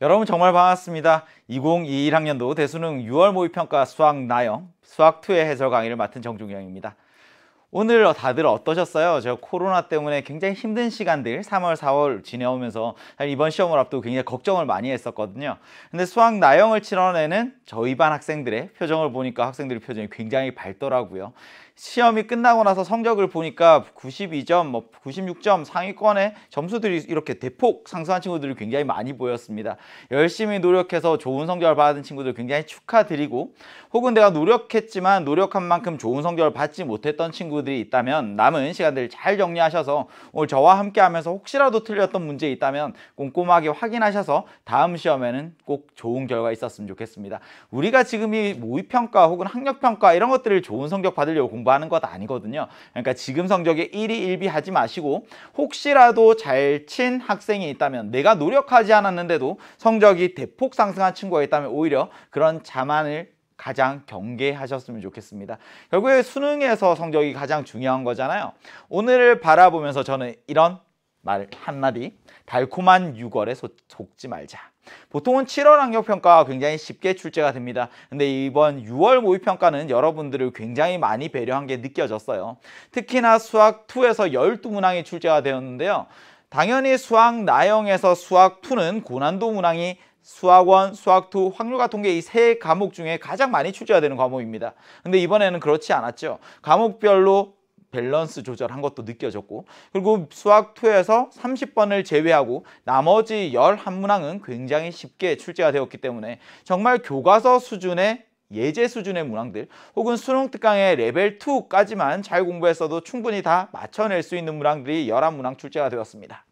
여러분 정말 반갑습니다. 2021학년도 대수능 6월 모의평가 수학 나영, 수학2의 해설 강의를 맡은 정종영입니다. 오늘 다들 어떠셨어요? 제가 코로나 때문에 굉장히 힘든 시간들 3월, 4월 지내오면서 이번 시험을 앞두고 굉장히 걱정을 많이 했었거든요. 근데 수학 나영을 치러내는 저희 반 학생들의 표정을 보니까 학생들의 표정이 굉장히 밝더라고요. 시험이 끝나고 나서 성적을 보니까 92점, 뭐 96점 상위권에 점수들이 이렇게 대폭 상승한 친구들이 굉장히 많이 보였습니다. 열심히 노력해서 좋은 성적을 받은 친구들 굉장히 축하드리고 혹은 내가 노력했지만 노력한 만큼 좋은 성적을 받지 못했던 친구들이 있다면 남은 시간들을 잘 정리하셔서 오늘 저와 함께 하면서 혹시라도 틀렸던 문제 있다면 꼼꼼하게 확인하셔서 다음 시험에는 꼭 좋은 결과 있었으면 좋겠습니다. 우리가 지금 이 모의평가 혹은 학력평가 이런 것들을 좋은 성적 받으려고 공부 공부하는 것 아니거든요. 그러니까 지금 성적에 1위 1비 하지 마시고 혹시라도 잘 친 학생이 있다면 내가 노력하지 않았는데도 성적이 대폭 상승한 친구가 있다면 오히려 그런 자만을 가장 경계하셨으면 좋겠습니다. 결국에 수능에서 성적이 가장 중요한 거잖아요. 오늘을 바라보면서 저는 이런 말 한마디 달콤한 6월에 소, 속지 말자. 보통은 7월 학력평가가 굉장히 쉽게 출제가 됩니다. 근데 이번 6월 모의평가는 여러분들을 굉장히 많이 배려한 게 느껴졌어요. 특히나 수학2에서 12문항이 출제가 되었는데요. 당연히 수학 나형에서 수학2는 고난도 문항이 수학원, 수학2, 확률과 통계 이 세 과목 중에 가장 많이 출제가 되는 과목입니다. 근데 이번에는 그렇지 않았죠. 과목별로 밸런스 조절한 것도 느껴졌고 그리고 수학 2에서 30번을 제외하고 나머지 11문항은 굉장히 쉽게 출제가 되었기 때문에 정말 교과서 수준의 예제 수준의 문항들 혹은 수능 특강의 레벨 2까지만 잘 공부했어도 충분히 다 맞춰낼 수 있는 문항들이 11문항 출제가 되었습니다.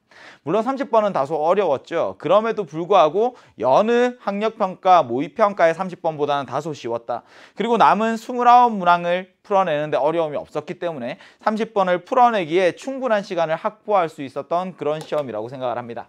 물론 30번은 다소 어려웠죠. 그럼에도 불구하고 여느 학력평가, 모의평가의 30번보다는 다소 쉬웠다. 그리고 남은 29문항을 풀어내는데 어려움이 없었기 때문에 30번을 풀어내기에 충분한 시간을 확보할 수 있었던 그런 시험이라고 생각을 합니다.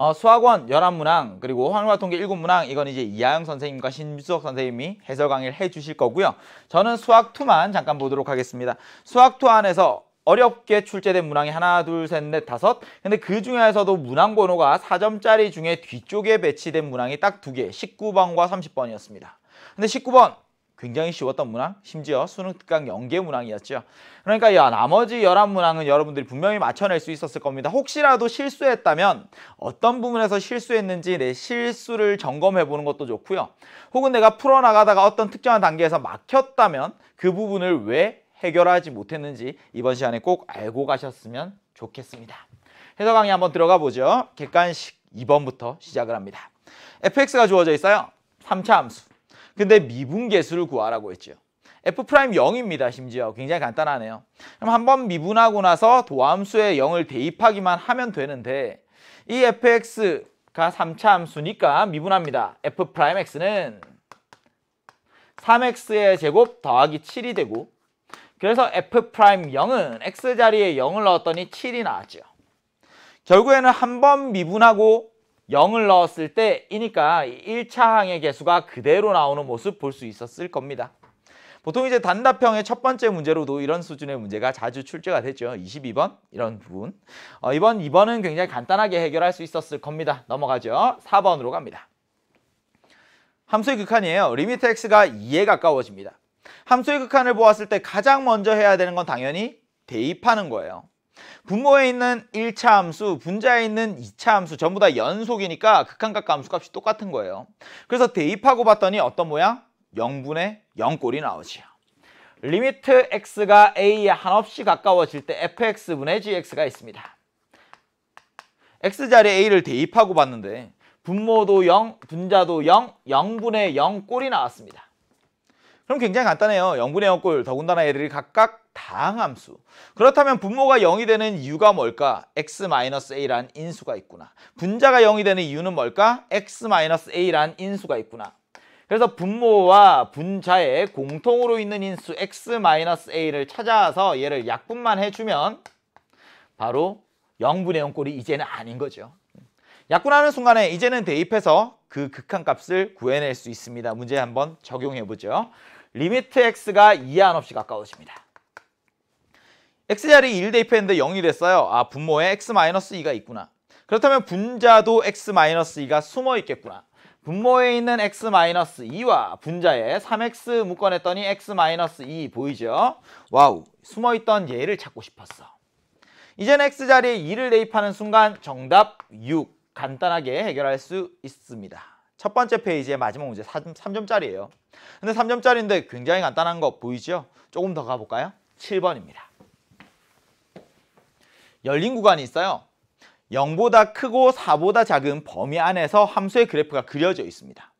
어, 수학원 1 1 문항 그리고 환국화통계일 문항 이건 이제 이하영 선생님과 신수석 선생님이 해설 강의를 해주실 거고요. 저는 수학 2만 잠깐 보도록 하겠습니다. 수학 2 안에서 어렵게 출제된 문항이 하나, 둘, 셋, 넷, 다섯. 근데 그 중에서도 문항 번호가 4점짜리 중에 뒤쪽에 배치된 문항이 딱 두 개, 19번과 30번이었습니다. 근데 19번 굉장히 쉬웠던 문항, 심지어 수능 특강 연계 문항이었죠. 그러니까 야, 나머지 열한 문항은 여러분들이 분명히 맞춰낼 수 있었을 겁니다. 혹시라도 실수했다면 어떤 부분에서 실수했는지 내 실수를 점검해보는 것도 좋고요. 혹은 내가 풀어나가다가 어떤 특정한 단계에서 막혔다면 그 부분을 왜 해결하지 못했는지 이번 시간에 꼭 알고 가셨으면 좋겠습니다. 해석 강의 한번 들어가 보죠. 객관식 2번부터 시작을 합니다. fx가 주어져 있어요. 3차 함수. 근데 미분계수를 구하라고 했죠. F'0입니다. 심지어 굉장히 간단하네요. 그럼 한번 미분하고 나서 도함수에 0을 대입하기만 하면 되는데 이 fx가 3차 함수니까 미분합니다. F'x는 3x의 제곱 더하기 7이 되고 그래서 F'0은 X자리에 0을 넣었더니 7이 나왔죠. 결국에는 한 번 미분하고 0을 넣었을 때이니까 1차 항의 개수가 그대로 나오는 모습 볼 수 있었을 겁니다. 보통 이제 단답형의 첫 번째 문제로도 이런 수준의 문제가 자주 출제가 됐죠. 22번 이런 부분. 어, 이번 2번은 굉장히 간단하게 해결할 수 있었을 겁니다. 넘어가죠. 4번으로 갑니다. 함수의 극한이에요. 리미트 x가 2에 가까워집니다. 함수의 극한을 보았을 때 가장 먼저 해야 되는 건 당연히 대입하는 거예요. 분모에 있는 1차 함수, 분자에 있는 2차 함수 전부 다 연속이니까 극한값과 함수값이 똑같은 거예요. 그래서 대입하고 봤더니 어떤 모양? 0분의 0꼴이 나오지요. 리미트 x가 a에 한없이 가까워질 때 fx분의 gx가 있습니다. x자리에 a를 대입하고 봤는데 분모도 0, 분자도 0, 0분의 0꼴이 나왔습니다. 그럼 굉장히 간단해요. 0분의 0꼴, 더군다나 얘들이 각각 다항함수. 그렇다면 분모가 0이 되는 이유가 뭘까? x-a란 인수가 있구나. 분자가 0이 되는 이유는 뭘까? x-a란 인수가 있구나. 그래서 분모와 분자의 공통으로 있는 인수 x-a를 찾아서 얘를 약분만 해주면 바로 0분의 0꼴이 이제는 아닌 거죠. 약분하는 순간에 이제는 대입해서 그 극한값을 구해낼 수 있습니다. 문제 한번 적용해보죠. 리미트 x가 이 한없이 가까워집니다. x자리 1 대입했는데 0이 됐어요. 아 분모에 x-2가 있구나. 그렇다면 분자도 x-2가 숨어 있겠구나. 분모에 있는 x-2와 분자에 3x 묶어냈더니 x-2 보이죠? 와우, 숨어있던 얘를 찾고 싶었어. 이제는 x자리에 2를 대입하는 순간 정답 6. 간단하게 해결할 수 있습니다. 첫 번째 페이지의 마지막 문제 3, 3점짜리예요. 근데 3점짜리인데 굉장히 간단한 거 보이죠? 조금 더 가볼까요? 7번입니다. 열린 구간이 있어요. 0보다 크고 4보다 작은 범위 안에서 함수의 그래프가 그려져 있습니다.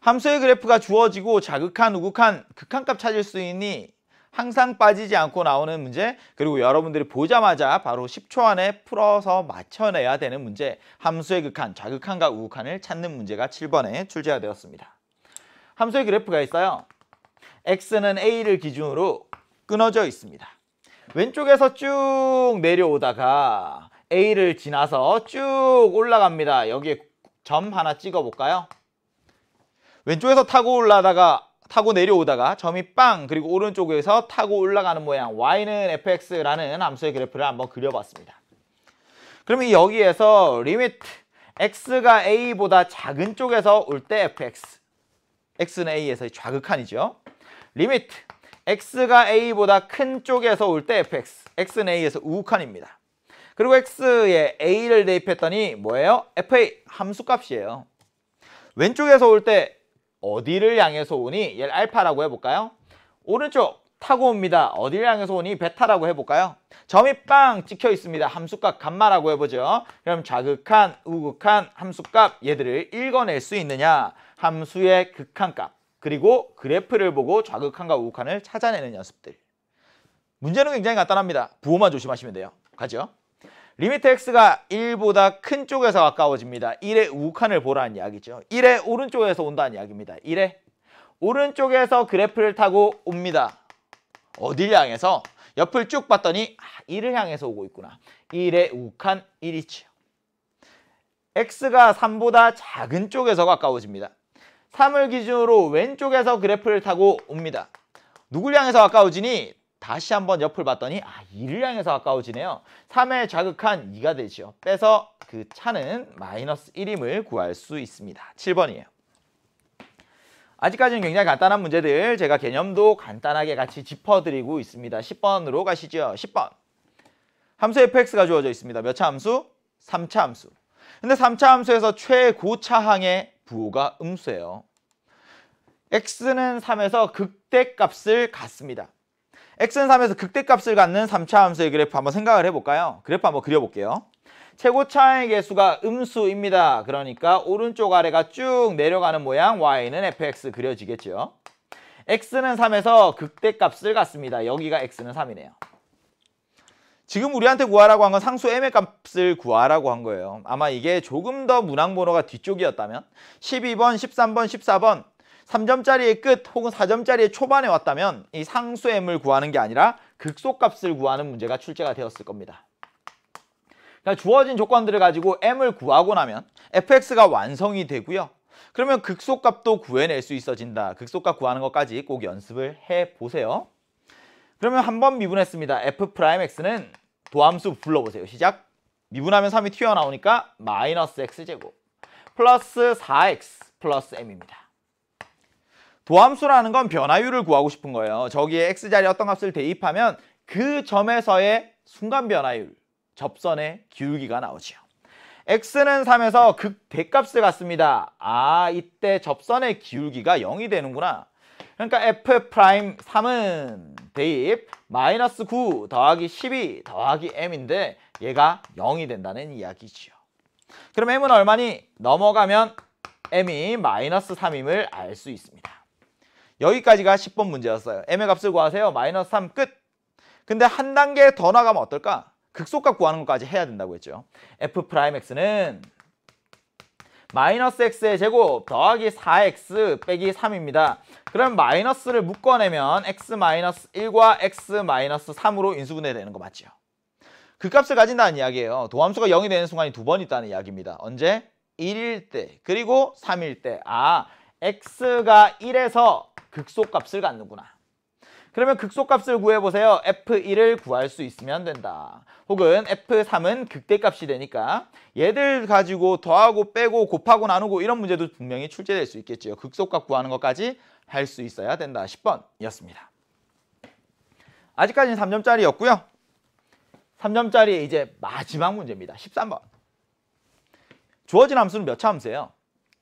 함수의 그래프가 주어지고 자극한, 우극한, 극한값 찾을 수 있니 항상 빠지지 않고 나오는 문제 그리고 여러분들이 보자마자 바로 10초 안에 풀어서 맞춰내야 되는 문제 함수의 극한, 좌극한과 우극한을 찾는 문제가 7번에 출제가 되었습니다. 함수의 그래프가 있어요. x는 a를 기준으로 끊어져 있습니다. 왼쪽에서 쭉 내려오다가 A를 지나서 쭉 올라갑니다. 여기에 점 하나 찍어볼까요? 왼쪽에서 타고 올라다가 타고 내려오다가 점이 빵 그리고 오른쪽에서 타고 올라가는 모양 y는 fx라는 함수의 그래프를 한번 그려봤습니다. 그러면 여기에서 limit x가 a보다 작은 쪽에서 올 때 fx x는 a에서 좌극한이죠. limit x가 a보다 큰 쪽에서 올 때 fx x는 a에서 우극한입니다. 그리고 x에 a를 대입했더니 뭐예요? fa 함수값이에요. 왼쪽에서 올때 어디를 향해서 오니? 얘를 알파라고 해볼까요? 오른쪽 타고 옵니다. 어디를 향해서 오니? 베타라고 해볼까요? 점이 빵 찍혀 있습니다. 함수값 감마라고 해보죠. 그럼 좌극한, 우극한 함수값 얘들을 읽어낼 수 있느냐? 함수의 극한값 그리고 그래프를 보고 좌극한과 우극한을 찾아내는 연습들. 문제는 굉장히 간단합니다. 부호만 조심하시면 돼요. 가죠. 리미트 x가 1보다 큰 쪽에서 가까워집니다. 1의 우칸을 보라는 이야기죠. 1의 오른쪽에서 온다는 이야기입니다. 1의 오른쪽에서 그래프를 타고 옵니다. 어딜 향해서? 옆을 쭉 봤더니 아, 1을 향해서 오고 있구나. 1의 우칸 1이죠. x가 3보다 작은 쪽에서 가까워집니다. 3을 기준으로 왼쪽에서 그래프를 타고 옵니다. 누굴 향해서 가까워지니? 다시 한 번 옆을 봤더니 아 1을 향해서 가까워지네요. 3에 자극한 2가 되죠. 빼서 그 차는 마이너스 1임을 구할 수 있습니다. 7번이에요. 아직까지는 굉장히 간단한 문제들 제가 개념도 간단하게 같이 짚어드리고 있습니다. 10번으로 가시죠. 10번. 함수 fx가 주어져 있습니다. 몇 차 함수? 3차 함수. 근데 3차 함수에서 최고차항의 부호가 음수예요. x는 3에서 극대값을 갖습니다. x는3에서 극대값을 갖는 3차 함수의 그래프 한번 생각을 해볼까요? 그래프 한번 그려볼게요. 최고차의 개수가 음수입니다. 그러니까 오른쪽 아래가 쭉 내려가는 모양 y는 fx 그려지겠죠. x는 3에서 극대값을 갖습니다. 여기가 x는 3이네요. 지금 우리한테 구하라고 한 건 상수 m의 값을 구하라고 한 거예요. 아마 이게 조금 더 문항 번호가 뒤쪽이었다면 12번, 13번, 14번 3점짜리의 끝 혹은 4점짜리의 초반에 왔다면 이 상수M을 구하는 게 아니라 극소값을 구하는 문제가 출제가 되었을 겁니다. 그러니까 주어진 조건들을 가지고 m을 구하고 나면 fx가 완성이 되고요. 그러면 극소값도 구해낼 수 있어진다. 극소값 구하는 것까지 꼭 연습을 해보세요. 그러면 한번 미분했습니다. f'x는 도함수 불러보세요. 시작! 미분하면 3이 튀어나오니까 마이너스 x제곱 플러스 4x 플러스 m입니다. 도함수라는 건 변화율을 구하고 싶은 거예요. 저기에 x자리 어떤 값을 대입하면 그 점에서의 순간 변화율, 접선의 기울기가 나오죠요 x는 3에서 극 대값을 갖습니다. 아, 이때 접선의 기울기가 0이 되는구나. 그러니까 f 프라임 3은 대입 마이너스 9 더하기 12 더하기 m인데 얘가 0이 된다는 이야기지요. 그럼 m은 얼마니? 넘어가면 m이 마이너스 3임을 알 수 있습니다. 여기까지가 10번 문제였어요. m의 값을 구하세요. 마이너스 3 끝. 근데 한 단계 더 나가면 어떨까? 극소값 구하는 것까지 해야 된다고 했죠. f'x는 마이너스 x의 제곱 더하기 4x 빼기 3입니다. 그럼 마이너스를 묶어내면 x 마이너스 1과 x 마이너스 3으로 인수분해되는 거 맞죠? 그 값을 가진다는 이야기예요. 도함수가 0이 되는 순간이 두 번 있다는 이야기입니다. 언제? 1일 때 그리고 3일 때. 아, x가 1에서 극소값을 갖는구나. 그러면 극소값을 구해보세요. f1을 구할 수 있으면 된다. 혹은 f3은 극대값이 되니까 얘들 가지고 더하고 빼고 곱하고 나누고 이런 문제도 분명히 출제될 수 있겠지요. 극소값 구하는 것까지 할 수 있어야 된다. 10번이었습니다. 아직까지는 3점짜리였고요. 3점짜리 이제 마지막 문제입니다. 13번. 주어진 함수는 몇 차 함수예요?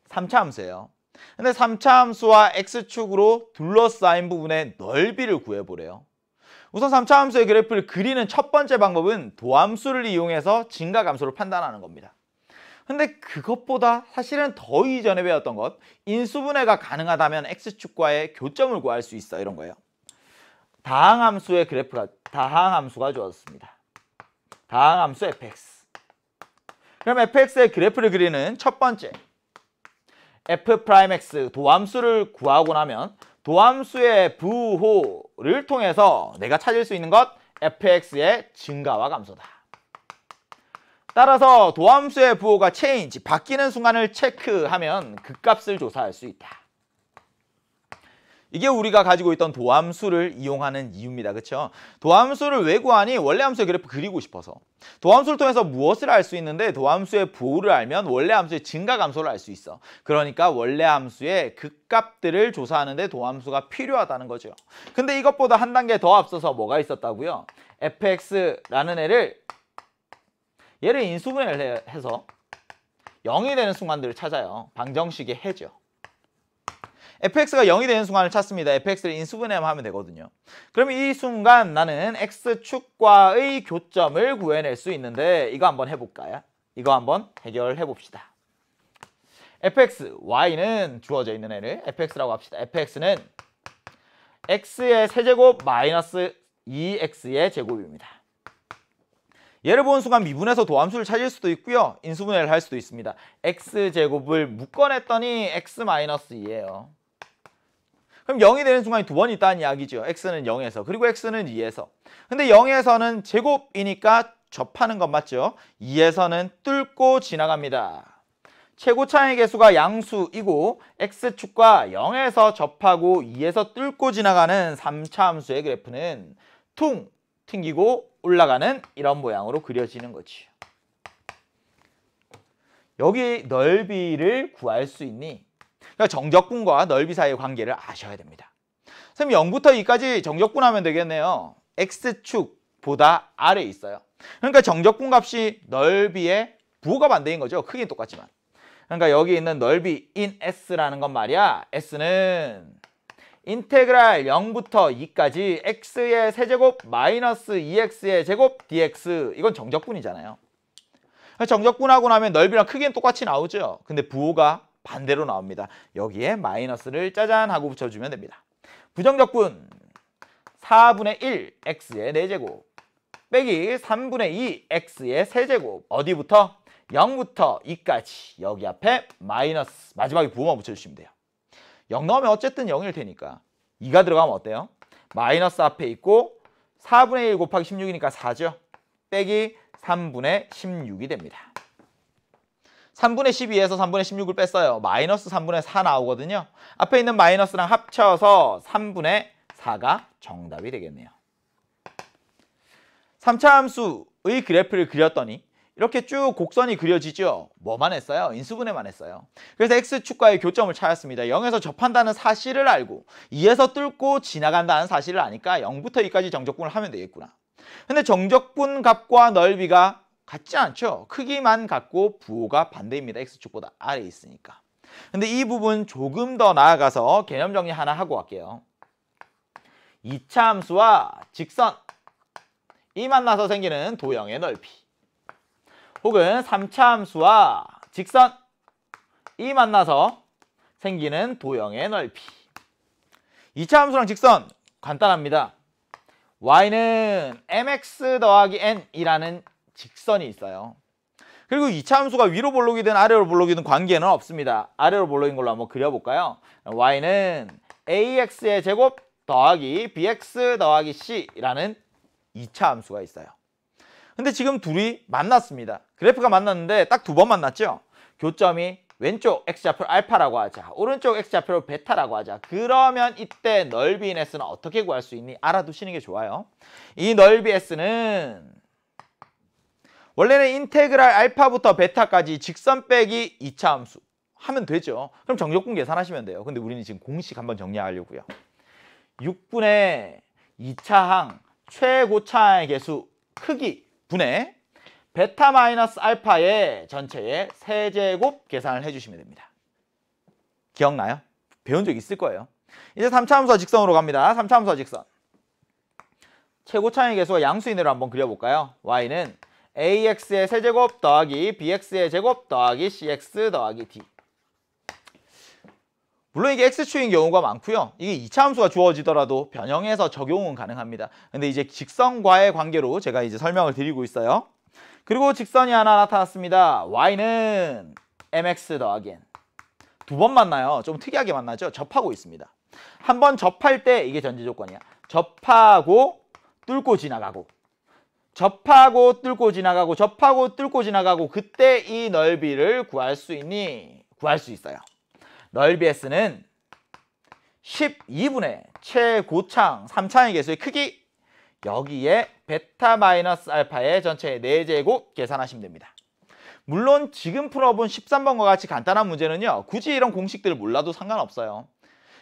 3차 함수예요. 근데 3차 함수와 x축으로 둘러싸인 부분의 넓이를 구해보래요. 우선 3차 함수의 그래프를 그리는 첫 번째 방법은 도함수를 이용해서 증가 감소를 판단하는 겁니다. 근데 그것보다 사실은 더 이전에 배웠던 것 인수분해가 가능하다면 x축과의 교점을 구할 수 있어 이런 거예요. 다항함수의 그래프가 다항함수가 주어졌습니다. 다항함수 fx. 그럼 fx의 그래프를 그리는 첫 번째 f'x 도함수를 구하고 나면 도함수의 부호를 통해서 내가 찾을 수 있는 것 fx의 증가와 감소다. 따라서 도함수의 부호가 체인지 바뀌는 순간을 체크하면 그 값을 조사할 수 있다. 이게 우리가 가지고 있던 도함수를 이용하는 이유입니다. 그렇죠? 도함수를 왜 구하니? 원래 함수의 그래프 그리고 싶어서. 도함수를 통해서 무엇을 알 수 있는데 도함수의 부호를 알면 원래 함수의 증가 감소를 알 수 있어. 그러니까 원래 함수의 극값들을 조사하는데 도함수가 필요하다는 거죠. 근데 이것보다 한 단계 더 앞서서 뭐가 있었다고요? fx라는 애를 얘를 인수분해를 해서 0이 되는 순간들을 찾아요. 방정식의 해죠. fx가 0이 되는 순간을 찾습니다. fx를 인수분해하면 되거든요. 그럼이 순간 나는 x축과의 교점을 구해낼 수 있는데 이거 한번 해볼까요? 이거 한번 해결해 봅시다. fx, y는 주어져 있는 애를 fx라고 합시다. fx는 x의 세제곱 마이너스 2x의 제곱입니다. 얘를 보는 순간 미분에서 도함수를 찾을 수도 있고요. 인수분해를 할 수도 있습니다. x제곱을 묶어냈더니 x-2예요. 그럼 0이 되는 순간이 두 번 있다는 이야기죠. x는 0에서 그리고 x는 2에서. 근데 0에서는 제곱이니까 접하는 것 맞죠? 2에서는 뚫고 지나갑니다. 최고차의 개수가 양수이고 x축과 0에서 접하고 2에서 뚫고 지나가는 3차 함수의 그래프는 퉁 튕기고 올라가는 이런 모양으로 그려지는 거지. 여기 넓이를 구할 수 있니? 그러니까 정적분과 넓이 사이의 관계를 아셔야 됩니다. 선생님 0부터 2까지 정적분 하면 되겠네요. X축보다 아래에 있어요. 그러니까 정적분 값이 넓이의 부호가 반대인 거죠. 크기는 똑같지만. 그러니까 여기 있는 넓이 in S라는 건 말이야. S는 인테그랄 0부터 2까지 x의 세제곱 마이너스 2x의 제곱 dx 이건 정적분이잖아요. 정적분하고 나면 넓이랑 크기는 똑같이 나오죠. 근데 부호가 반대로 나옵니다. 여기에 마이너스를 짜잔 하고 붙여주면 됩니다. 부정적분 4분의 1 x의 4제곱 빼기 3분의 2 x의 3제곱 어디부터? 0부터 2까지 여기 앞에 마이너스 마지막에 부호만 붙여주시면 돼요. 0 넣으면 어쨌든 0일 테니까 2가 들어가면 어때요? 마이너스 앞에 있고 4분의 1 곱하기 16이니까 4죠. 빼기 3분의 16이 됩니다. 3분의 12에서 3분의 16을 뺐어요. 마이너스 3분의 4 나오거든요. 앞에 있는 마이너스랑 합쳐서 3분의 4가 정답이 되겠네요. 3차 함수의 그래프를 그렸더니 이렇게 쭉 곡선이 그려지죠. 뭐만 했어요? 인수분해만 했어요. 그래서 X축과의 교점을 찾았습니다. 0에서 접한다는 사실을 알고 2에서 뚫고 지나간다는 사실을 아니까 0부터 2까지 정적분을 하면 되겠구나. 근데 정적분 값과 넓이가 같지 않죠. 크기만 같고 부호가 반대입니다. X축보다 아래에 있으니까. 근데 이 부분 조금 더 나아가서 개념 정리 하나 하고 갈게요. 이차 함수와 직선 이 만나서 생기는 도형의 넓이 혹은 삼차 함수와 직선 이 만나서 생기는 도형의 넓이 이차 함수랑 직선 간단합니다. y는 mx 더하기 n이라는 직선이 있어요. 그리고 이차 함수가 위로 볼록이든 아래로 볼록이든 관계는 없습니다. 아래로 볼록인 걸로 한번 그려볼까요? y는 ax의 제곱 더하기 bx 더하기 c라는 이차 함수가 있어요. 근데 지금 둘이 만났습니다. 그래프가 만났는데 딱 두 번 만났죠? 교점이 왼쪽 x좌표 알파라고 하자 오른쪽 x좌표를 베타라고 하자 그러면 이때 넓이인 s는 어떻게 구할 수 있니? 알아두시는 게 좋아요 이 넓이 s는 원래는 인테그랄 알파부터 베타까지 직선 빼기 2차 함수 하면 되죠. 그럼 정적분 계산하시면 돼요. 근데 우리는 지금 공식 한번 정리하려고요. 6분의 2차항 최고차항의 개수 크기 분의 베타 마이너스 알파의 전체의 세제곱 계산을 해주시면 됩니다. 기억나요? 배운 적 있을 거예요. 이제 3차 함수와 직선으로 갑니다. 3차 함수와 직선. 최고차항의 개수가 양수인으로 한번 그려볼까요? y는 ax의 세제곱 더하기 bx의 제곱 더하기 cx 더하기 d 물론 이게 x축인 경우가 많고요. 이게 이차함수가 주어지더라도 변형해서 적용은 가능합니다. 근데 이제 직선과의 관계로 제가 이제 설명을 드리고 있어요. 그리고 직선이 하나 나타났습니다. y는 mx 더하기 n 두 번 만나요. 좀 특이하게 만나죠. 접하고 있습니다. 한 번 접할 때 이게 전제 조건이야. 접하고 뚫고 지나가고 접하고 뚫고 지나가고 접하고 뚫고 지나가고 그때 이 넓이를 구할 수 있니? 구할 수 있어요. 넓이 S는 12분의 최고창 3창의 개수의 크기 여기에 베타 마이너스 알파의 전체의 4제곱 계산하시면 됩니다. 물론 지금 풀어본 13번과 같이 간단한 문제는요. 굳이 이런 공식들을 몰라도 상관없어요.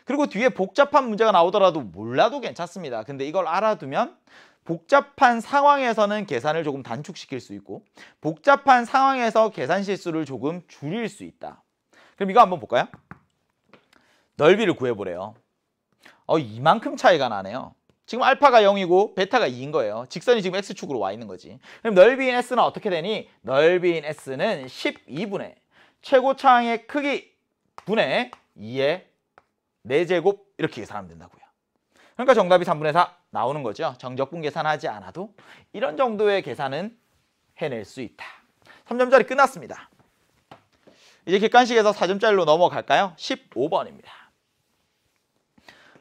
그리고 뒤에 복잡한 문제가 나오더라도 몰라도 괜찮습니다. 근데 이걸 알아두면 복잡한 상황에서는 계산을 조금 단축시킬 수 있고 복잡한 상황에서 계산 실수를 조금 줄일 수 있다. 그럼 이거 한번 볼까요? 넓이를 구해보래요. 어, 이만큼 차이가 나네요. 지금 알파가 0이고 베타가 2인 거예요. 직선이 지금 x축으로 와 있는 거지. 그럼 넓이인 s는 어떻게 되니? 넓이인 s는 12분의 최고 차항의 크기 분의 2의 4제곱 이렇게 계산하면 된다고요. 그러니까 정답이 3분의 4 나오는 거죠. 정적분 계산하지 않아도 이런 정도의 계산은 해낼 수 있다. 3점짜리 끝났습니다. 이제 객관식에서 4점짜리로 넘어갈까요? 15번입니다.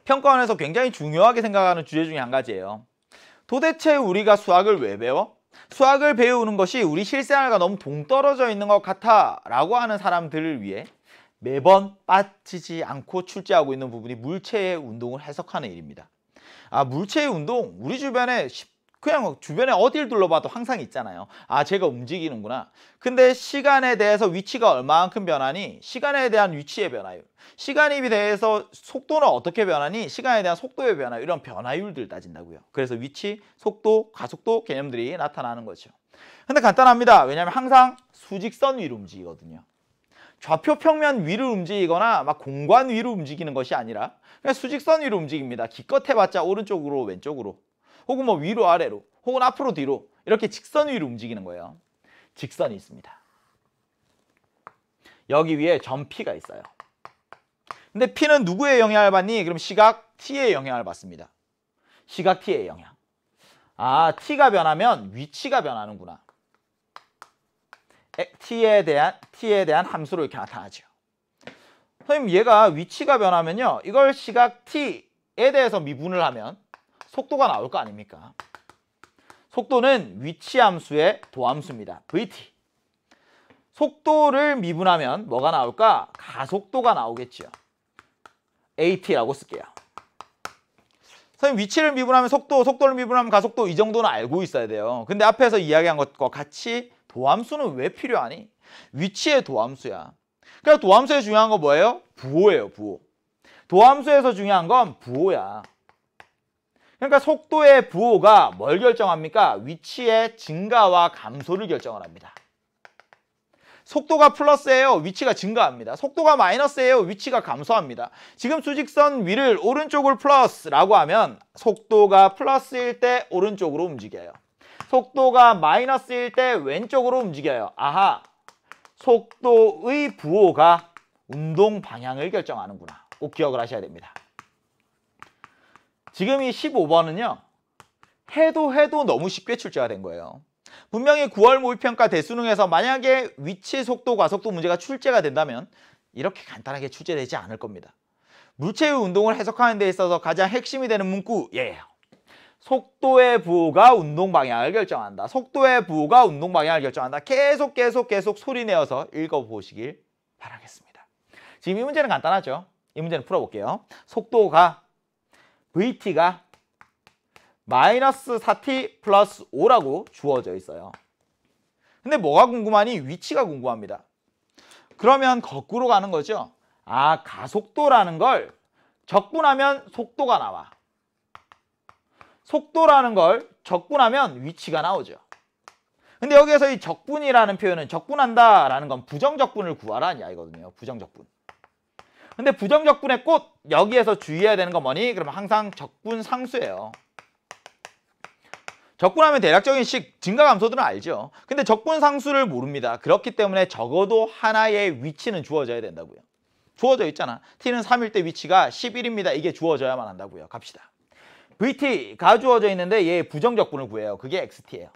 평가원에서 굉장히 중요하게 생각하는 주제 중에 한 가지예요. 도대체 우리가 수학을 왜 배워? 수학을 배우는 것이 우리 실생활과 너무 동떨어져 있는 것 같아 라고 하는 사람들을 위해 매번 빠지지 않고 출제하고 있는 부분이 물체의 운동을 해석하는 일입니다. 아 물체의 운동 우리 주변에 그냥 주변에 어딜 둘러봐도 항상 있잖아요. 아 제가 움직이는구나. 근데 시간에 대해서 위치가 얼마만큼 변하니? 시간에 대한 위치의 변화율. 시간에 대해서 속도는 어떻게 변하니? 시간에 대한 속도의 변화 이런 변화율들 따진다고요. 그래서 위치, 속도, 가속도 개념들이 나타나는 거죠. 근데 간단합니다. 왜냐하면 항상 수직선 위로 움직이거든요. 좌표 평면 위를 움직이거나 막공간 위로 움직이는 것이 아니라 그냥 수직선 위로 움직입니다. 기껏 해봤자 오른쪽으로 왼쪽으로 혹은 뭐 위로 아래로 혹은 앞으로 뒤로 이렇게 직선 위로 움직이는 거예요. 직선이 있습니다. 여기 위에 점 P가 있어요. 근데 P는 누구의 영향을 받니? 그럼 시각 T의 영향을 받습니다. 시각 T의 영향. 아, T가 변하면 위치가 변하는구나. t에 대한 t에 대한 함수로 이렇게 나타나죠. 선생님 얘가 위치가 변하면요. 이걸 시각 t에 대해서 미분을 하면 속도가 나올 거 아닙니까? 속도는 위치 함수의 도함수입니다. vt. 속도를 미분하면 뭐가 나올까? 가속도가 나오겠죠 at라고 쓸게요. 선생님 위치를 미분하면 속도, 속도를 미분하면 가속도 이 정도는 알고 있어야 돼요. 근데 앞에서 이야기한 것과 같이 도함수는 왜 필요하니? 위치의 도함수야. 그러니까 도함수에 중요한 거 뭐예요? 부호예요, 부호. 도함수에서 중요한 건 부호야. 그러니까 속도의 부호가 뭘 결정합니까? 위치의 증가와 감소를 결정을 합니다. 속도가 플러스예요. 위치가 증가합니다. 속도가 마이너스예요. 위치가 감소합니다. 지금 수직선 위를 오른쪽을 플러스라고 하면 속도가 플러스일 때 오른쪽으로 움직여요. 속도가 마이너스일 때 왼쪽으로 움직여요. 아하, 속도의 부호가 운동 방향을 결정하는구나. 꼭 기억을 하셔야 됩니다. 지금 이 15번은요. 해도 해도 너무 쉽게 출제가 된 거예요. 분명히 9월 모의평가 대수능에서 만약에 위치, 속도, 과속도 문제가 출제가 된다면 이렇게 간단하게 출제되지 않을 겁니다. 물체의 운동을 해석하는 데 있어서 가장 핵심이 되는 문구예요. 속도의 부호가 운동 방향을 결정한다. 속도의 부호가 운동 방향을 결정한다. 계속 계속 계속 소리 내어서 읽어보시길 바라겠습니다. 지금 이 문제는 간단하죠? 이 문제는 풀어볼게요. 속도가 VT가 마이너스 4t 플러스 5라고 주어져 있어요. 근데 뭐가 궁금하니? 위치가 궁금합니다. 그러면 거꾸로 가는 거죠? 아, 가속도라는 걸 적분하면 속도가 나와. 속도라는 걸 적분하면 위치가 나오죠. 근데 여기에서 이 적분이라는 표현은 적분한다라는 건 부정적분을 구하라는 이야기거든요. 부정적분. 근데 부정적분의 꽃 여기에서 주의해야 되는 건 뭐니? 그러면 항상 적분 상수예요. 적분하면 대략적인 식, 증가 감소들은 알죠. 근데 적분 상수를 모릅니다. 그렇기 때문에 적어도 하나의 위치는 주어져야 된다고요. 주어져 있잖아. t는 3일 때 위치가 11입니다. 이게 주어져야만 한다고요. 갑시다. VT가 주어져 있는데 얘 부정적분을 구해요. 그게 XT예요.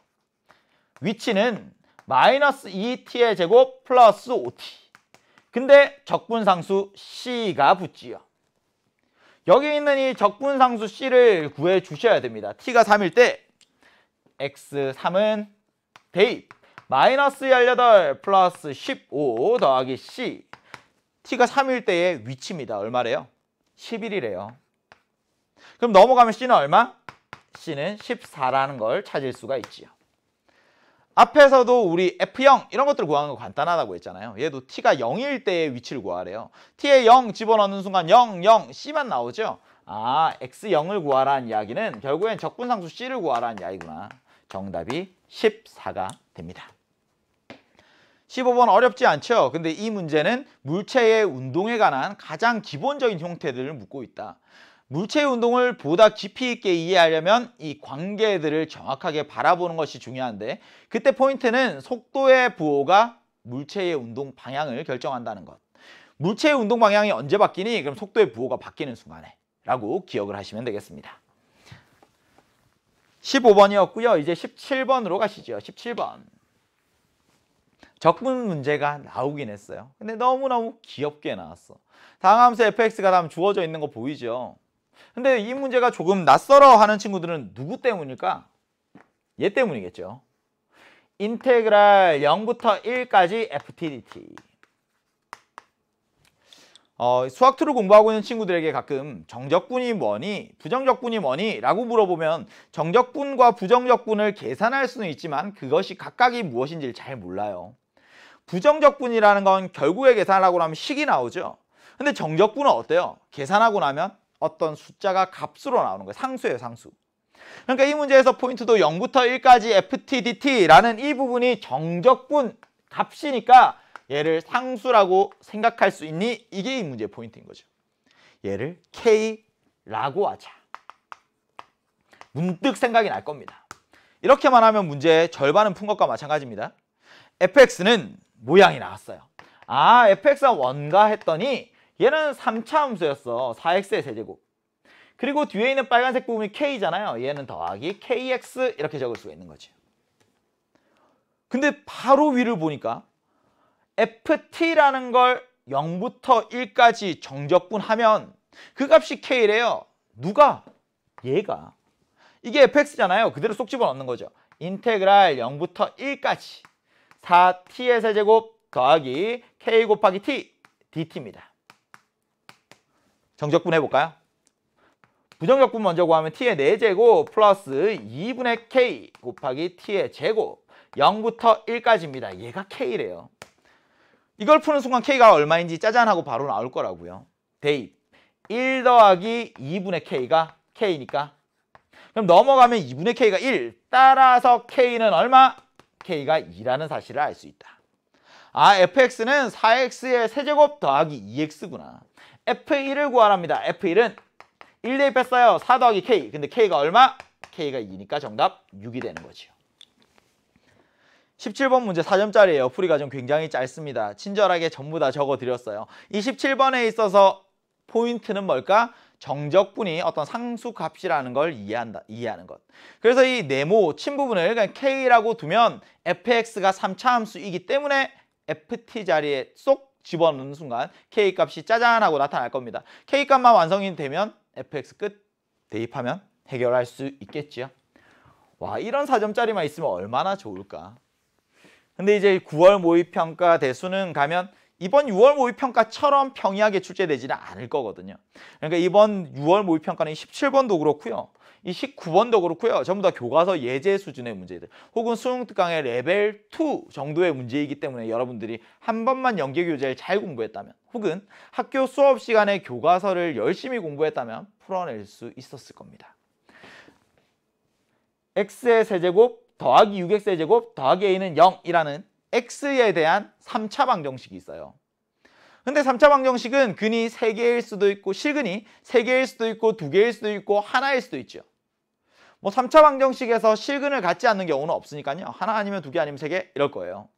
위치는 마이너스 2T의 제곱 플러스 5T. 근데 적분상수 C가 붙지요. 여기 있는 이 적분상수 C를 구해 주셔야 됩니다. T가 3일 때 X3은 대입 마이너스 18 플러스 15 더하기 C T가 3일 때의 위치입니다. 얼마래요? 11이래요. 그럼 넘어가면 C는 얼마? C는 14라는 걸 찾을 수가 있지요. 앞에서도 우리 F0 이런 것들 구하는 거 간단하다고 했잖아요. 얘도 T가 0일 때의 위치를 구하래요. T에 0 집어넣는 순간 0, 0, C만 나오죠? 아, X0을 구하라는 이야기는 결국엔 적분상수 C를 구하라는 이야기구나. 정답이 14가 됩니다. 15번 어렵지 않죠? 근데 이 문제는 물체의 운동에 관한 가장 기본적인 형태들을 묻고 있다. 물체 운동을 보다 깊이 있게 이해하려면 이 관계들을 정확하게 바라보는 것이 중요한데 그때 포인트는 속도의 부호가 물체의 운동 방향을 결정한다는 것. 물체의 운동 방향이 언제 바뀌니? 그럼 속도의 부호가 바뀌는 순간에 라고 기억을 하시면 되겠습니다. 15번이었고요. 이제 17번으로 가시죠. 17번. 적분 문제가 나오긴 했어요. 근데 너무너무 귀엽게 나왔어. 다항함수 fx가 다음 주어져 있는 거 보이죠? 근데 이 문제가 조금 낯설어 하는 친구들은 누구 때문일까? 얘 때문이겠죠. 인테그랄 0부터 1까지 FTDT 어, 수학 투를 공부하고 있는 친구들에게 가끔 정적분이 뭐니 부정적분이 뭐니 라고 물어보면 정적분과 부정적분을 계산할 수는 있지만 그것이 각각이 무엇인지를 잘 몰라요 부정적분이라는 건 결국에 계산하고 나면 식이 나오죠 근데 정적분은 어때요? 계산하고 나면 어떤 숫자가 값으로 나오는 거예요. 상수예요, 상수. 그러니까 이 문제에서 포인트도 0부터 1까지 ft, dt라는 이 부분이 정적분 값이니까 얘를 상수라고 생각할 수 있니? 이게 이 문제의 포인트인 거죠. 얘를 k라고 하자. 문득 생각이 날 겁니다. 이렇게만 하면 문제의 절반은 푼 것과 마찬가지입니다. fx는 모양이 나왔어요. 아, fx가 원가 했더니 얘는 3차 함수였어. 4x의 세제곱. 그리고 뒤에 있는 빨간색 부분이 k잖아요. 얘는 더하기 kx 이렇게 적을 수가 있는 거지. 근데 바로 위를 보니까 ft라는 걸 0부터 1까지 정적분하면 그 값이 k래요. 누가? 얘가. 이게 fx잖아요. 그대로 쏙 집어넣는 거죠. 인테그랄 0부터 1까지 4t의 세제곱 더하기 k 곱하기 t dt입니다. 정적분 해볼까요? 부정적분 먼저 구하면 t의 4제곱 플러스 2분의 k 곱하기 t의 제곱 0부터 1까지입니다. 얘가 k래요. 이걸 푸는 순간 k가 얼마인지 짜잔 하고 바로 나올 거라고요. 대입 1 더하기 2분의 k가 k니까 그럼 넘어가면 2분의 k가 1 따라서 k는 얼마? k가 2라는 사실을 알 수 있다. 아 fx는 4x의 세제곱 더하기 2x구나. F1을 구하랍니다. F1은 1 대입 뺐어요. 4 더하기 K. 근데 K가 얼마? K가 2니까 정답 6이 되는 거지요. 17번 문제 4점짜리예요. 풀이가 좀 굉장히 짧습니다. 친절하게 전부 다 적어드렸어요. 27번에 있어서 포인트는 뭘까? 정적분이 어떤 상수값이라는 걸 이해한다, 이해하는 것. 그래서 이 네모 친부분을 그냥 K라고 두면 fx가 3차 함수이기 때문에 ft 자리에 쏙 집어넣는 순간 K값이 짜잔 하고 나타날 겁니다. K값만 완성이 되면 fx 끝 대입하면 해결할 수 있겠지요. 와 이런 4점짜리만 있으면 얼마나 좋을까. 근데 이제 9월 모의평가 대수는 가면 이번 6월 모의평가처럼 평이하게 출제되지는 않을 거거든요. 그러니까 이번 6월 모의평가는 17번도 그렇고요. 이 19번도 그렇고요. 전부 다 교과서 예제 수준의 문제들 혹은 수능 특강의 레벨 2 정도의 문제이기 때문에 여러분들이 한 번만 연계 교재를 잘 공부했다면 혹은 학교 수업 시간에 교과서를 열심히 공부했다면 풀어낼 수 있었을 겁니다. x의 세제곱 더하기 6x의 제곱 더하기 a는 0이라는 x에 대한 3차 방정식이 있어요. 근데 3차 방정식은 근이 3개일 수도 있고 실근이 3개일 수도 있고 2개일 수도 있고 하나일 수도 있죠. 뭐 3차 방정식에서 실근을 갖지 않는 경우는 없으니까요. 하나 아니면 두 개 아니면 세 개 이럴 거예요.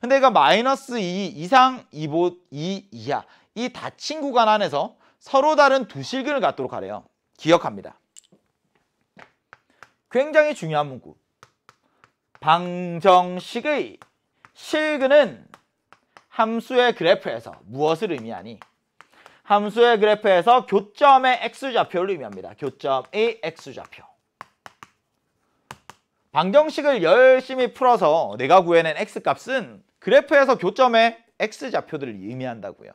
근데 그러 그러니까 마이너스 2 이상 2보 2 이하 이 닫힌 구간 안에서 서로 다른 두 실근을 갖도록 하래요. 기억합니다. 굉장히 중요한 문구. 방정식의 실근은 함수의 그래프에서 무엇을 의미하니? 함수의 그래프에서 교점의 x좌표를 의미합니다. 교점의 x좌표. 방정식을 열심히 풀어서 내가 구해낸 x값은 그래프에서 교점의 x좌표들을 의미한다고요.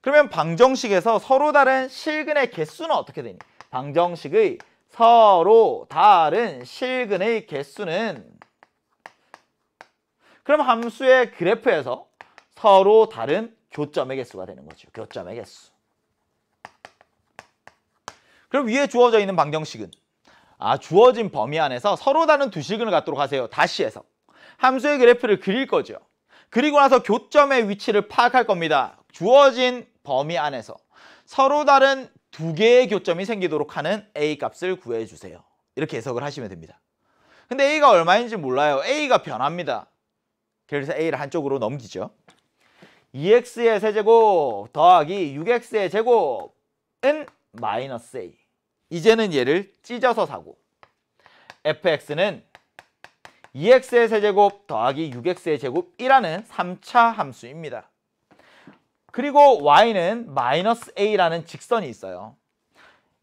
그러면 방정식에서 서로 다른 실근의 개수는 어떻게 되니? 방정식의 서로 다른 실근의 개수는 그럼 함수의 그래프에서 서로 다른 교점의 개수가 되는 거죠. 교점의 개수. 그럼 위에 주어져 있는 방정식은 아, 주어진 범위 안에서 서로 다른 두 식을 갖도록 하세요. 다시 해서. 함수의 그래프를 그릴 거죠. 그리고 나서 교점의 위치를 파악할 겁니다. 주어진 범위 안에서 서로 다른 두 개의 교점이 생기도록 하는 A 값을 구해주세요. 이렇게 해석을 하시면 됩니다. 근데 A가 얼마인지 몰라요. A가 변합니다. 그래서 A를 한쪽으로 넘기죠. 2x의 세제곱 더하기 6x의 제곱은 마이너스 A. 이제는 얘를 찢어서 사고 fx는 2x의 세제곱 더하기 6x의 제곱 이라는 3차 함수입니다. 그리고 y는 마이너스 a라는 직선이 있어요.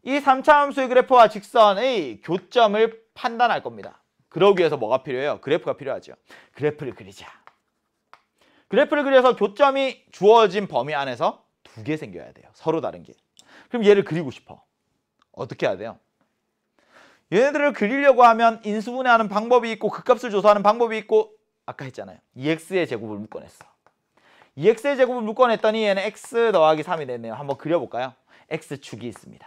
이 3차 함수의 그래프와 직선의 교점을 판단할 겁니다. 그러기 위해서 뭐가 필요해요? 그래프가 필요하죠. 그래프를 그리자. 그래프를 그려서 교점이 주어진 범위 안에서 두 개 생겨야 돼요. 서로 다른 게. 그럼 얘를 그리고 싶어. 어떻게 해야 돼요? 얘네들을 그리려고 하면 인수분해하는 방법이 있고 극값을 조사하는 방법이 있고 아까 했잖아요. EX의 제곱을 묶어냈어. EX의 제곱을 묶어냈더니 얘는 X 더하기 3이 됐네요. 한번 그려볼까요? X축이 있습니다.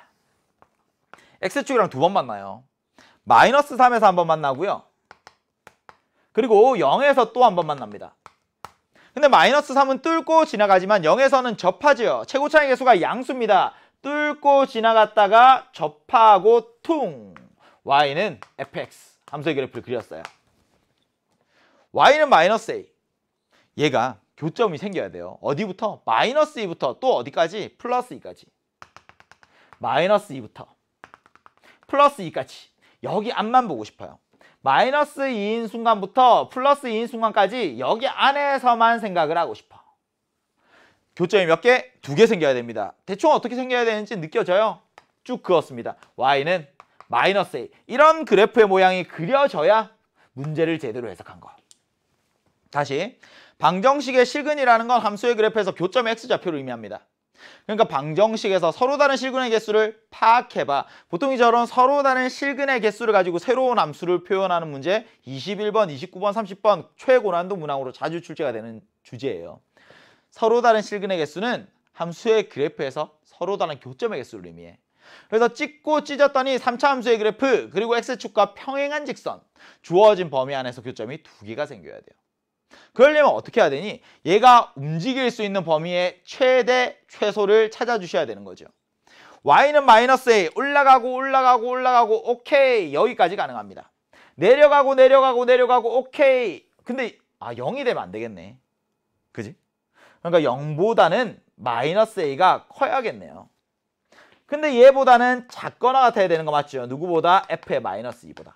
X축이랑 두 번 만나요. 마이너스 3에서 한 번 만나고요. 그리고 0에서 또 한 번 만납니다. 근데 마이너스 3은 뚫고 지나가지만 0에서는 접하죠 최고차의 개수가 양수입니다. 뚫고 지나갔다가 접하고 퉁 y는 fx 함수의 그래프를 그렸어요 y는 마이너스 a 얘가 교점이 생겨야 돼요 어디부터? 마이너스 2부터 또 어디까지? 플러스 2까지 마이너스 2부터 플러스 2까지 여기 앞만 보고 싶어요 마이너스 2인 순간부터 플러스 2인 순간까지 여기 안에서만 생각을 하고 싶어 교점이 몇 개? 두 개 생겨야 됩니다. 대충 어떻게 생겨야 되는지 느껴져요? 쭉 그었습니다. y는 마이너스 a. 이런 그래프의 모양이 그려져야 문제를 제대로 해석한 거. 다시 방정식의 실근이라는 건 함수의 그래프에서 교점의 x좌표를 의미합니다. 그러니까 방정식에서 서로 다른 실근의 개수를 파악해봐. 보통 이처럼 서로 다른 실근의 개수를 가지고 새로운 함수를 표현하는 문제 21번, 29번, 30번 최고난도 문항으로 자주 출제가 되는 주제예요. 서로 다른 실근의 개수는 함수의 그래프에서 서로 다른 교점의 개수를 의미해. 그래서 찍고 찢었더니 3차 함수의 그래프 그리고 x축과 평행한 직선 주어진 범위 안에서 교점이 두 개가 생겨야 돼요. 그러려면 어떻게 해야 되니? 얘가 움직일 수 있는 범위의 최대 최소를 찾아주셔야 되는 거죠. y는 마이너스 a 올라가고 올라가고 올라가고 오케이 여기까지 가능합니다. 내려가고 내려가고 내려가고 오케이 근데 아 0이 되면 안 되겠네. 그지? 그러니까 0보다는 마이너스 a가 커야겠네요. 근데 얘보다는 작거나 같아야 되는 거 맞죠? 누구보다 f의 마이너스 2보다.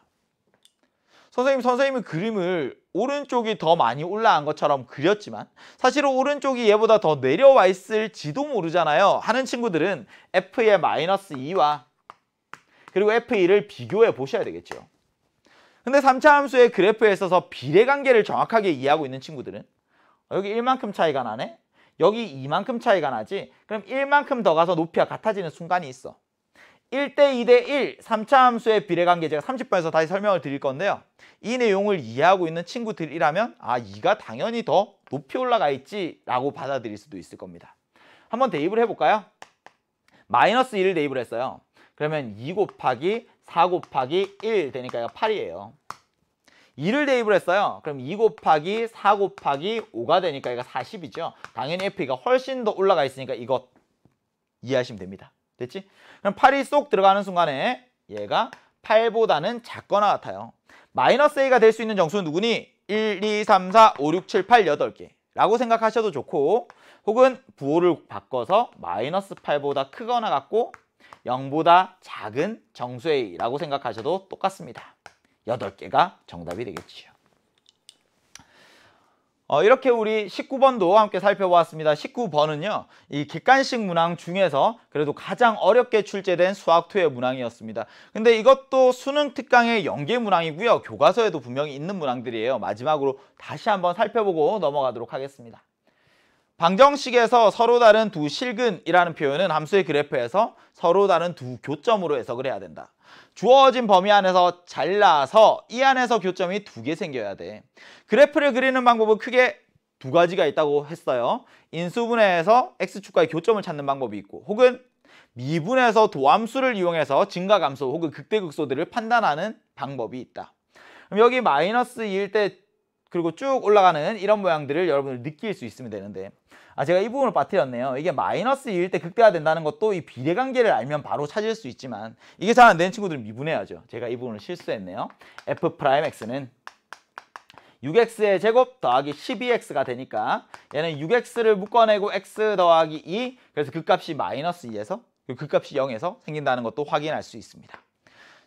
선생님, 선생님이 그림을 오른쪽이 더 많이 올라간 것처럼 그렸지만 사실 은 오른쪽이 얘보다 더 내려와 있을지도 모르잖아요. 하는 친구들은 f의 마이너스 2와 그리고 f2를 비교해 보셔야 되겠죠. 근데 3차 함수의 그래프에 있어서 비례관계를 정확하게 이해하고 있는 친구들은 여기 1만큼 차이가 나네? 여기 2만큼 차이가 나지? 그럼 1만큼 더 가서 높이가 같아지는 순간이 있어. 1 대 2 대 1, 3차 함수의 비례관계 제가 30번에서 다시 설명을 드릴 건데요. 이 내용을 이해하고 있는 친구들이라면 아, 2가 당연히 더 높이 올라가 있지 라고 받아들일 수도 있을 겁니다. 한번 대입을 해볼까요? 마이너스 1을 대입을 했어요. 그러면 2 곱하기 4 곱하기 1 되니까 이 8이에요. 2를 대입을 했어요. 그럼 2 곱하기 4 곱하기 5가 되니까 얘가 40이죠. 당연히 F가 훨씬 더 올라가 있으니까 이거 이해하시면 됩니다. 됐지? 그럼 8이 쏙 들어가는 순간에 얘가 8보다는 작거나 같아요. 마이너스 A가 될 수 있는 정수는 누구니? 1, 2, 3, 4, 5, 6, 7, 8, 8개 라고 생각하셔도 좋고 혹은 부호를 바꿔서 마이너스 8보다 크거나 같고 0보다 작은 정수 A라고 생각하셔도 똑같습니다. 8개가 정답이 되겠지요. 어, 이렇게 우리 19번도 함께 살펴보았습니다. 19번은요. 이 객관식 문항 중에서 그래도 가장 어렵게 출제된 수학2의 문항이었습니다. 근데 이것도 수능 특강의 연계 문항이고요. 교과서에도 분명히 있는 문항들이에요. 마지막으로 다시 한번 살펴보고 넘어가도록 하겠습니다. 방정식에서 서로 다른 두 실근이라는 표현은 함수의 그래프에서 서로 다른 두 교점으로 해석을 해야 된다. 주어진 범위 안에서 잘라서 이 안에서 교점이 두 개 생겨야 돼. 그래프를 그리는 방법은 크게 두 가지가 있다고 했어요. 인수분해에서 x축과의 교점을 찾는 방법이 있고 혹은 미분에서 도함수를 이용해서 증가 감소 혹은 극대 극소들을 판단하는 방법이 있다. 그럼 여기 마이너스 2일 때 그리고 쭉 올라가는 이런 모양들을 여러분들 느낄 수 있으면 되는데 아 제가 이 부분을 빠뜨렸네요. 이게 마이너스 2일 때 극대화된다는 것도 이 비례관계를 알면 바로 찾을 수 있지만 이게 잘 안 되는 친구들은 미분해야죠. 제가 이 부분을 실수했네요. f 프라임 x는 6x의 제곱 더하기 12x가 되니까 얘는 6x를 묶어내고 x 더하기 2 그래서 그값이 마이너스 2에서 그값이 0에서 생긴다는 것도 확인할 수 있습니다.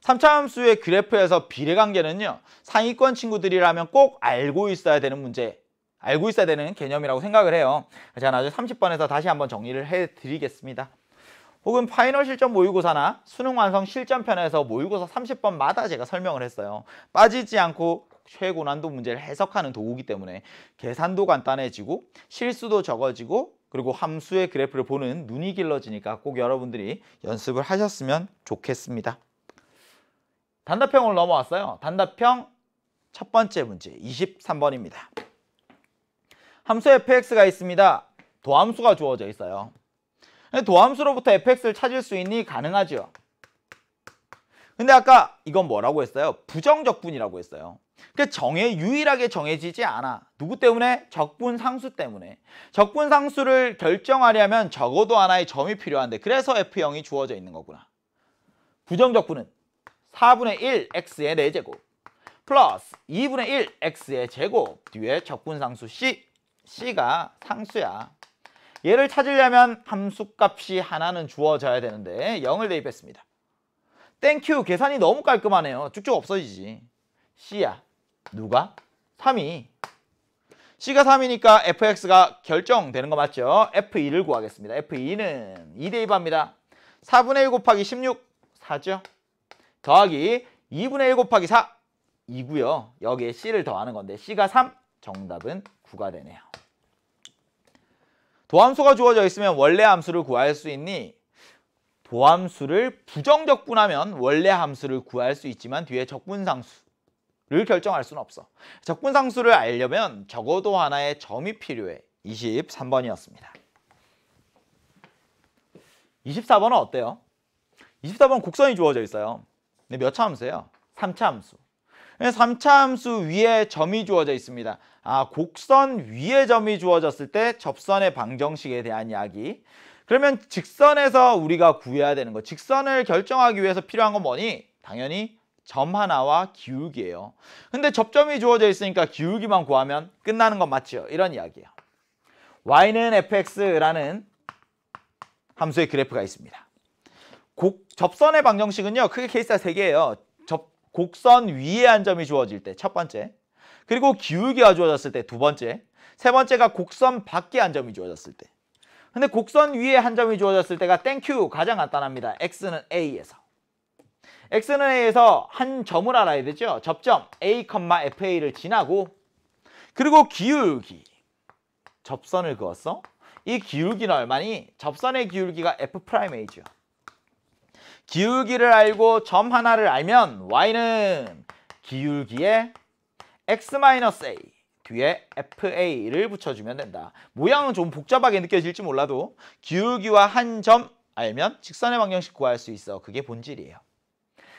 3차 함수의 그래프에서 비례관계는요. 상위권 친구들이라면 꼭 알고 있어야 되는 문제 알고 있어야 되는 개념이라고 생각을 해요. 제가 나중에 30번에서 다시 한번 정리를 해드리겠습니다. 혹은 파이널 실전 모의고사나 수능 완성 실전편에서 모의고사 30번마다 제가 설명을 했어요. 빠지지 않고 최고난도 문제를 해석하는 도구이기 때문에 계산도 간단해지고 실수도 적어지고 그리고 함수의 그래프를 보는 눈이 길러지니까 꼭 여러분들이 연습을 하셨으면 좋겠습니다. 단답형으로 넘어왔어요. 단답형 첫 번째 문제 23번입니다. 함수 fx가 있습니다. 도함수가 주어져 있어요. 도함수로부터 fx를 찾을 수 있니? 가능하죠. 근데 아까 이건 뭐라고 했어요? 부정적분이라고 했어요. 그 그러니까 정해 유일하게 정해지지 않아. 누구 때문에? 적분 상수 때문에. 적분 상수를 결정하려면 적어도 하나의 점이 필요한데 그래서 f0이 주어져 있는 거구나. 부정적분은 4분의 1 x의 4제곱 플러스 2분의 1 x의 제곱 뒤에 적분 상수 c C가 상수야. 얘를 찾으려면 함수값이 하나는 주어져야 되는데 0을 대입했습니다. 땡큐 계산이 너무 깔끔하네요. 쭉쭉 없어지지. C야. 누가? 3이. C가 3이니까 fx가 결정되는 거 맞죠? f2를 구하겠습니다. f2는 2 대입합니다. 4분의 1 곱하기 16, 4죠? 더하기 2분의 1 곱하기 4, 2고요. 여기에 C를 더하는 건데 C가 3, 정답은 9가 되네요. 도함수가 주어져 있으면 원래 함수를 구할 수 있니? 도함수를 부정적분하면 원래 함수를 구할 수 있지만 뒤에 적분상수를 결정할 수는 없어. 적분상수를 알려면 적어도 하나의 점이 필요해. 23번이었습니다. 24번은 어때요? 24번 곡선이 주어져 있어요. 근데 몇차 함수예요? 3차 함수. 3차 함수 위에 점이 주어져 있습니다. 아, 곡선 위에 점이 주어졌을 때 접선의 방정식에 대한 이야기. 그러면 직선에서 우리가 구해야 되는 거. 직선을 결정하기 위해서 필요한 건 뭐니? 당연히 점 하나와 기울기예요. 근데 접점이 주어져 있으니까 기울기만 구하면 끝나는 건 맞죠? 이런 이야기예요. y는 fx라는 함수의 그래프가 있습니다. 곡, 접선의 방정식은요. 크게 케이스가 3개예요. 곡선 위에 한 점이 주어질 때 첫 번째 그리고 기울기가 주어졌을 때 두 번째 세 번째가 곡선 밖에 한 점이 주어졌을 때 근데 곡선 위에 한 점이 주어졌을 때가 땡큐 가장 간단합니다 x는 a에서 x는 a에서 한 점을 알아야 되죠 접점 a, fa를 지나고 그리고 기울기 접선을 그었어 이 기울기는 얼마니? 접선의 기울기가 f'a죠 기울기를 알고 점 하나를 알면 y는 기울기에 x-a 뒤에 fa를 붙여주면 된다. 모양은 좀 복잡하게 느껴질지 몰라도 기울기와 한 점 알면 직선의 방정식 구할 수 있어. 그게 본질이에요.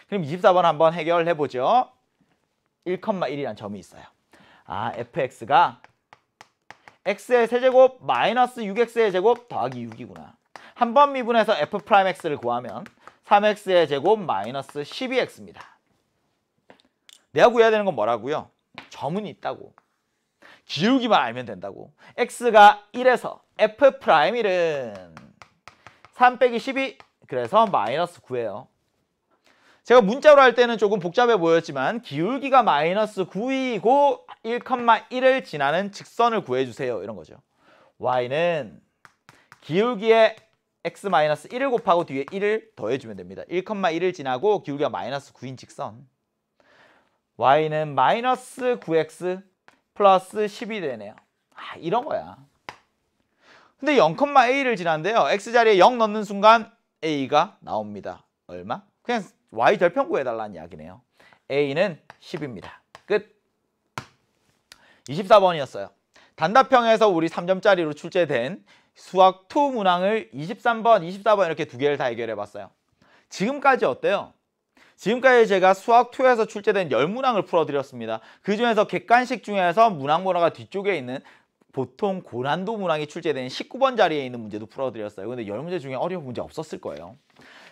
그럼 24번 한번 해결해 보죠. 1,1이란 점이 있어요. 아, fx가 x의 세제곱 마이너스 6x의 제곱 더하기 6이구나. 한 번 미분해서 f'x를 구하면 3x의 제곱 마이너스 12x입니다. 내가 구해야 되는 건 뭐라고요? 점은 있다고. 기울기만 알면 된다고. x가 1에서 f'1은 3 빼기 12 그래서 마이너스 9예요. 제가 문자로 할 때는 조금 복잡해 보였지만 기울기가 마이너스 9이고 1,1을 지나는 직선을 구해주세요. 이런 거죠. y는 기울기의 x-1을 곱하고 뒤에 1을 더해주면 됩니다. 1,1을 지나고 기울기가 마이너스 9인 직선 y는 마이너스 9x 플러스 10이 되네요. 아, 이런 거야. 근데 0,a를 지났는데요. x자리에 0 넣는 순간 a가 나옵니다. 얼마? 그냥 y 절편 구해달라는 이야기네요. a는 10입니다. 끝! 24번이었어요. 단답형에서 우리 3점짜리로 출제된 수학 2 문항을 23번, 24번 이렇게 두 개를 다 해결해 봤어요. 지금까지 어때요? 지금까지 제가 수학 2에서 출제된 10문항을 풀어드렸습니다. 그 중에서 객관식 중에서 문항 번호가 뒤쪽에 있는 보통 고난도 문항이 출제된 19번 자리에 있는 문제도 풀어드렸어요. 근데 10문제 중에 어려운 문제 없었을 거예요.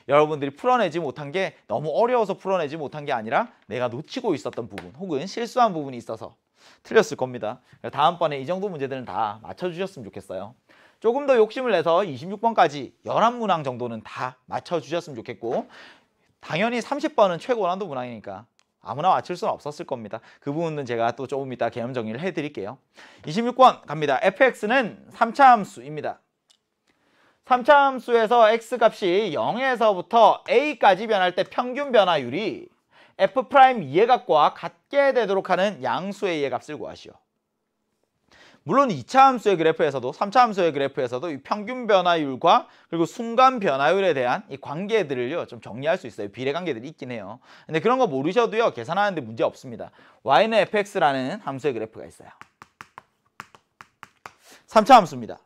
여러분들이 풀어내지 못한 게 너무 어려워서 풀어내지 못한 게 아니라 내가 놓치고 있었던 부분 혹은 실수한 부분이 있어서 틀렸을 겁니다. 다음번에 이 정도 문제들은 다 맞춰주셨으면 좋겠어요. 조금 더 욕심을 내서 26번까지 11문항 정도는 다 맞춰주셨으면 좋겠고 당연히 30번은 최고난도 문항이니까 아무나 맞출 수는 없었을 겁니다. 그 부분은 제가 또 조금 이따 개념 정리를 해드릴게요. 26번 갑니다. fx는 3차 함수입니다. 3차 함수에서 x값이 0에서부터 a까지 변할 때 평균 변화율이 f'2의 값과 같게 되도록 하는 양수의 이해 값을 구하시오. 물론 2차 함수의 그래프에서도 3차 함수의 그래프에서도 이 평균 변화율과 그리고 순간 변화율에 대한 이 관계들을요 좀 정리할 수 있어요. 비례관계들이 있긴 해요. 근데 그런 거 모르셔도요 계산하는데 문제 없습니다. y는 fx라는 함수의 그래프가 있어요. 3차 함수입니다.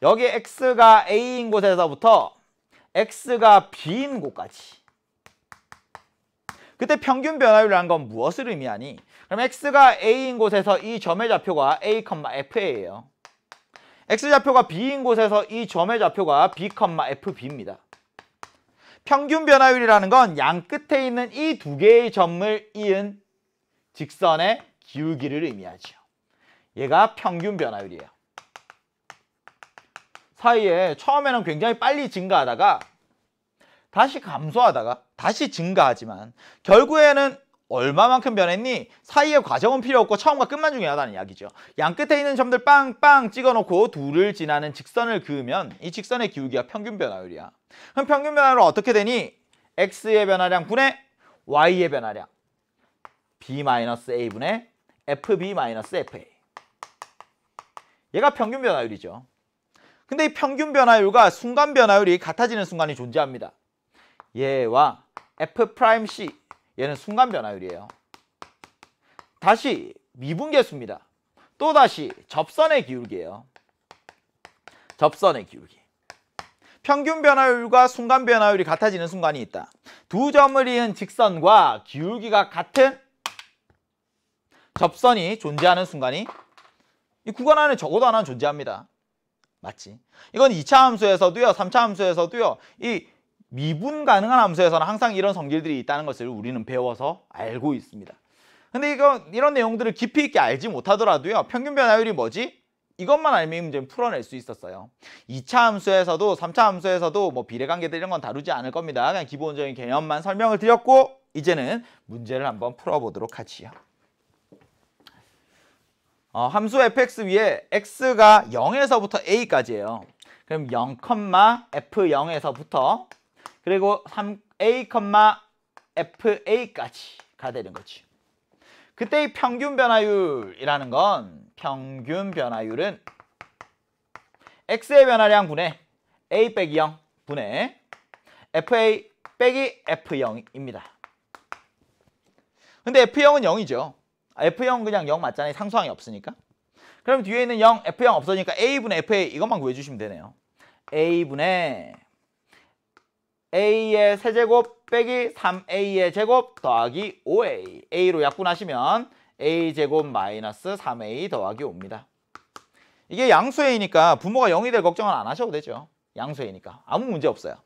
여기 x가 a인 곳에서부터 x가 b인 곳까지 그때 평균 변화율이란 건 무엇을 의미하니? 그럼 x가 a인 곳에서 이 점의 좌표가 a, fa예요. x좌표가 b인 곳에서 이 점의 좌표가 b, fb입니다. 평균 변화율이라는 건 양 끝에 있는 이 두 개의 점을 이은 직선의 기울기를 의미하죠. 얘가 평균 변화율이에요. 사이에 처음에는 굉장히 빨리 증가하다가 다시 감소하다가 다시 증가하지만 결국에는 얼마만큼 변했니? 사이의 과정은 필요 없고 처음과 끝만 중요하다는 이야기죠. 양 끝에 있는 점들 빵빵 찍어놓고 둘을 지나는 직선을 그으면 이 직선의 기울기가 평균 변화율이야. 그럼 평균 변화율은 어떻게 되니? x의 변화량 분의 y의 변화량 b-a분의 fb-fa 얘가 평균 변화율이죠. 근데 이 평균 변화율과 순간 변화율이 같아지는 순간이 존재합니다. 얘와 f'c 얘는 순간 변화율이에요. 다시 미분계수입니다. 또다시 접선의 기울기예요. 접선의 기울기. 평균 변화율과 순간 변화율이 같아지는 순간이 있다. 두 점을 이은 직선과 기울기가 같은 접선이 존재하는 순간이 이 구간 안에 적어도 하나는 존재합니다. 맞지? 이건 2차 함수에서도요, 3차 함수에서도요, 이 미분 가능한 함수에서는 항상 이런 성질들이 있다는 것을 우리는 배워서 알고 있습니다. 근데 이거 이런 내용들을 깊이 있게 알지 못하더라도요. 평균 변화율이 뭐지? 이것만 알면 문제는 풀어낼 수 있었어요. 2차 함수에서도 3차 함수에서도 뭐 비례관계들 이런 건 다루지 않을 겁니다. 그냥 기본적인 개념만 설명을 드렸고 이제는 문제를 한번 풀어보도록 하지요. 어, 함수 fx 위에 x가 0에서부터 a까지예요. 그럼 0, f0에서부터 그리고 3, A, FA까지가 야 되는 거지. 그때 의 평균 변화율이라는 건 평균 변화율은 X의 변화량 분의 A 빼기 0 분의 FA 빼기 F0입니다. 근데 F0은 0이죠. F0 그냥 0 맞잖아요. 상수항이 없으니까. 그럼 뒤에 있는 0, F0 없으니까 A분의 FA 이것만 구해주시면 되네요. A분의 a의 세제곱 빼기 3a의 제곱 더하기 5a a로 약분하시면 a제곱 마이너스 3a 더하기 5입니다 이게 양수 a니까 부모가 0이 될 걱정은 안 하셔도 되죠 양수 a니까 아무 문제 없어요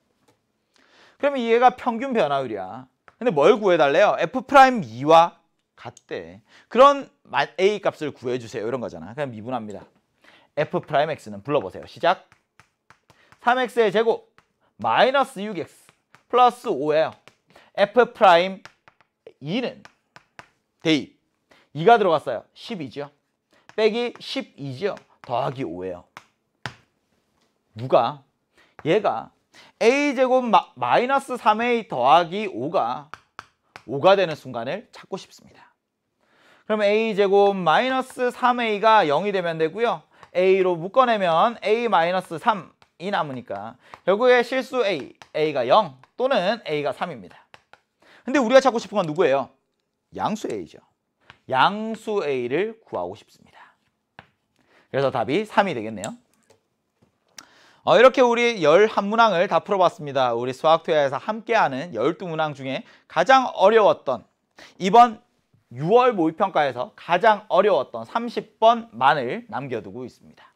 그러면 얘가 평균 변화율이야 근데 뭘 구해달래요? F'E와 같대 그런 a 값을 구해주세요 이런 거잖아 그럼 미분합니다 F'X는 불러보세요 시작 3x의 제곱 마이너스 6x 플러스 5예요. f 프라임 2는 대입 2가 들어갔어요. 10이죠. 빼기 10이죠. 더하기 5예요. 누가? 얘가 a제곱 마, 이너스 3a 더하기 5가 5가 되는 순간을 찾고 싶습니다. 그럼 a제곱 마이너스 3a가 0이 되면 되고요. a로 묶어내면 a 마이너스 3이 남으니까 결국에 실수 A, A가 0 또는 A가 3입니다. 근데 우리가 찾고 싶은 건 누구예요? 양수 A죠. 양수 A를 구하고 싶습니다. 그래서 답이 3이 되겠네요. 어, 이렇게 우리 11문항을 다 풀어봤습니다. 우리 수학투야에서 함께하는 12문항 중에 가장 어려웠던 이번 6월 모의평가에서 가장 어려웠던 30번만을 남겨두고 있습니다.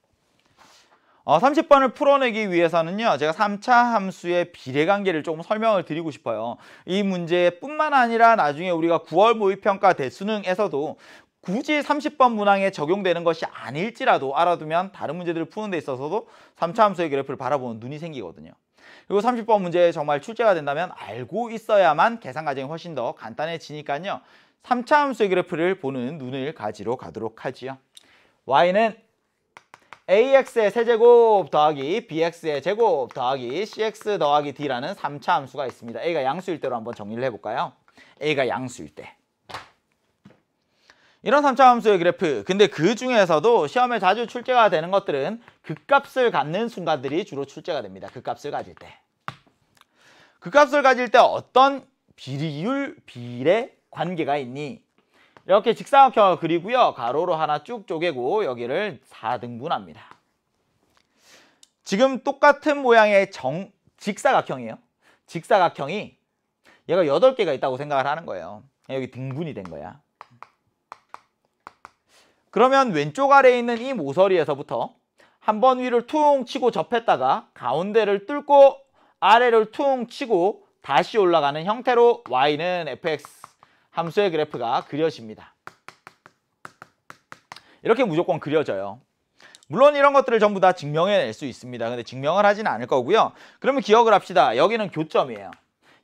30번을 어, 풀어내기 위해서는요 제가 3차 함수의 비례관계를 조금 설명을 드리고 싶어요 이 문제뿐만 아니라 나중에 우리가 9월 모의평가 대수능에서도 굳이 30번 문항에 적용되는 것이 아닐지라도 알아두면 다른 문제들을 푸는 데 있어서도 3차 함수의 그래프를 바라보는 눈이 생기거든요 그리고 30번 문제 에 정말 출제가 된다면 알고 있어야만 계산 과정이 훨씬 더 간단해지니까요 3차 함수의 그래프를 보는 눈을 가지러 가도록 하지요 y는 ax의 세제곱 더하기 bx의 제곱 더하기 cx 더하기 d라는 3차 함수가 있습니다. a가 양수일 때로 한번 정리를 해볼까요? a가 양수일 때. 이런 3차 함수의 그래프 근데 그 중에서도 시험에 자주 출제가 되는 것들은 극값을 갖는 순간들이 주로 출제가 됩니다 극값을 가질 때 극값을 가질 때 어떤 비율 비례 관계가 있니 이렇게 직사각형을 그리고요. 가로로 하나 쭉 쪼개고 여기를 4등분합니다. 지금 똑같은 모양의 정, 직사각형이에요. 직사각형이 얘가 8개가 있다고 생각을 하는 거예요. 여기 등분이 된 거야. 그러면 왼쪽 아래에 있는 이 모서리에서부터 한 번 위를 퉁 치고 접했다가 가운데를 뚫고 아래를 퉁 치고 다시 올라가는 형태로 y는 fx 함수의 그래프가 그려집니다. 이렇게 무조건 그려져요. 물론 이런 것들을 전부 다 증명해낼 수 있습니다. 근데 증명을 하진 않을 거고요. 그러면 기억을 합시다. 여기는 교점이에요.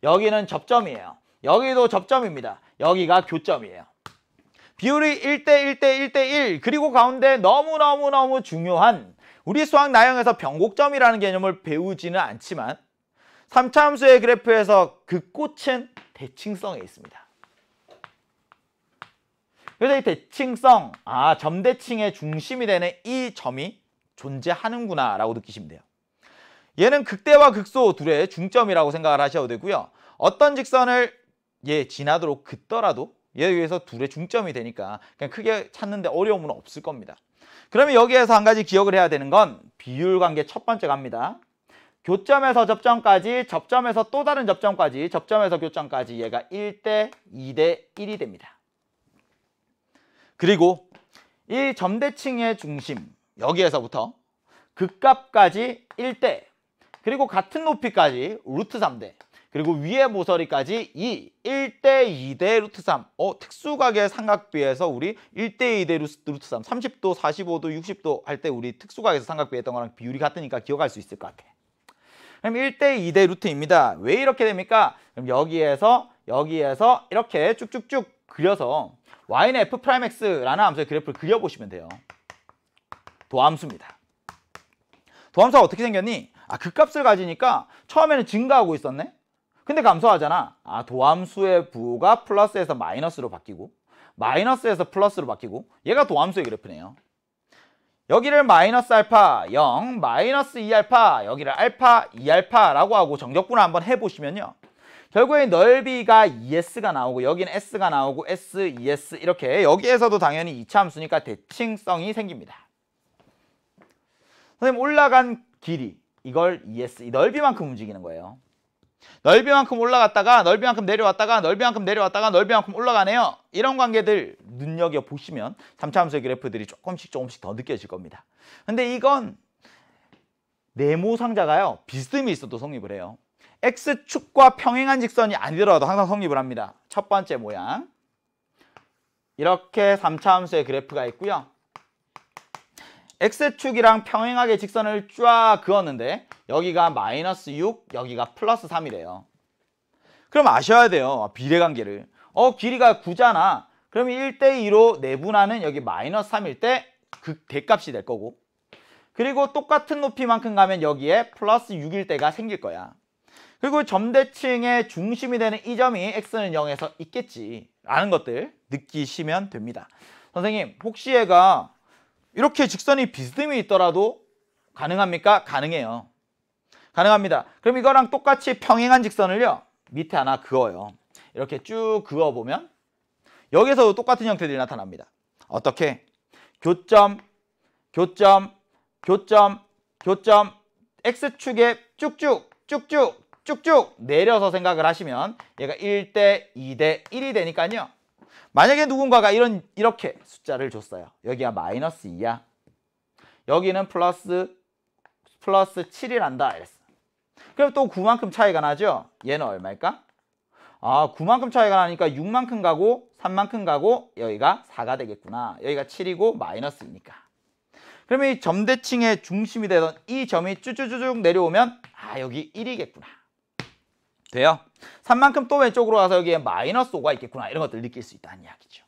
여기는 접점이에요. 여기도 접점입니다. 여기가 교점이에요. 비율이 1대 1대 1대 1 그리고 가운데 너무너무너무 중요한 우리 수학 나형에서 변곡점이라는 개념을 배우지는 않지만 3차 함수의 그래프에서 그 꽃은 대칭성에 있습니다. 그래서 이 대칭성, 아 점대칭의 중심이 되는 이 점이 존재하는구나 라고 느끼시면 돼요. 얘는 극대와 극소 둘의 중점이라고 생각을 하셔도 되고요. 어떤 직선을 얘 지나도록 긋더라도 얘에 의해서 둘의 중점이 되니까 그냥 크게 찾는데 어려움은 없을 겁니다. 그러면 여기에서 한 가지 기억을 해야 되는 건 비율 관계 첫 번째 갑니다. 교점에서 접점까지, 접점에서 또 다른 접점까지, 접점에서 교점까지 얘가 1대 2대 1이 됩니다. 그리고 이 점대칭의 중심 여기에서부터 극값까지 1대 그리고 같은 높이까지 루트 3대 그리고 위에 모서리까지 2, 1대 2대 루트 3 어, 특수각의 삼각비에서 우리 1대 2대 루트 3 30도, 45도, 60도 할 때 우리 특수각에서 삼각비 했던 거랑 비율이 같으니까 기억할 수 있을 것 같아 그럼 1대 2대 루트입니다 왜 이렇게 됩니까? 그럼 여기에서 여기에서 이렇게 쭉쭉쭉 그려서 y는 f 프라임 x라는 함수의 그래프를 그려보시면 돼요. 도함수입니다. 도함수가 어떻게 생겼니? 아, 그값을 가지니까 처음에는 증가하고 있었네? 근데 감소하잖아. 아, 도함수의 부호가 플러스에서 마이너스로 바뀌고 마이너스에서 플러스로 바뀌고 얘가 도함수의 그래프네요. 여기를 마이너스 알파 0, 마이너스 2알파, 여기를 알파 2알파라고 하고 정적분을 한번 해보시면요. 결국에 넓이가 ES가 나오고 여기는 S가 나오고 S, ES 이렇게 여기에서도 당연히 이차함수니까 대칭성이 생깁니다. 선생님 올라간 길이 이걸 ES, 이 넓이만큼 움직이는 거예요. 넓이만큼 올라갔다가 넓이만큼 내려왔다가 넓이만큼 내려왔다가 넓이만큼 올라가네요. 이런 관계들 눈여겨보시면 3차 함수의 그래프들이 조금씩 조금씩 더 느껴질 겁니다. 근데 이건 네모 상자가요. 비스듬히 있어도 성립을 해요. x축과 평행한 직선이 아니더라도 항상 성립을 합니다. 첫 번째 모양. 이렇게 3차 함수의 그래프가 있고요. x축이랑 평행하게 직선을 쫙 그었는데 여기가 마이너스 6, 여기가 플러스 3이래요. 그럼 아셔야 돼요. 비례관계를. 어 길이가 9잖아. 그럼 1대2로 내분하는 여기 마이너스 3일 때 그 대값이 될 거고 그리고 똑같은 높이만큼 가면 여기에 플러스 6일 때가 생길 거야. 그리고 점대층의 중심이 되는 이 점이 x는 0에서 있겠지라는 것들 느끼시면 됩니다. 선생님 혹시 얘가 이렇게 직선이 비스듬히 있더라도 가능합니까? 가능해요. 가능합니다. 그럼 이거랑 똑같이 평행한 직선을요. 밑에 하나 그어요. 이렇게 쭉 그어보면 여기서도 똑같은 형태들이 나타납니다. 어떻게? 교점, 교점, 교점, 교점, X축에 쭉쭉, 쭉쭉, 쭉쭉 내려서 생각을 하시면 얘가 1대 2대 1이 되니까요. 만약에 누군가가 이런 이렇게 숫자를 줬어요. 여기가 마이너스 2야. 여기는 플러스 플러스 7이란다 이랬어. 그럼 또 9만큼 차이가 나죠? 얘는 얼마일까? 아 9만큼 차이가 나니까 6만큼 가고 3만큼 가고 여기가 4가 되겠구나. 여기가 7이고 마이너스이니까. 그러면 이 점대칭의 중심이 되던 이 점이 쭈쭈쭈쭉 내려오면 아 여기 1이겠구나. 돼요. 3만큼 또 왼쪽으로 가서 여기에 마이너스 5가 있겠구나 이런 것들 느낄 수 있다는 이야기죠.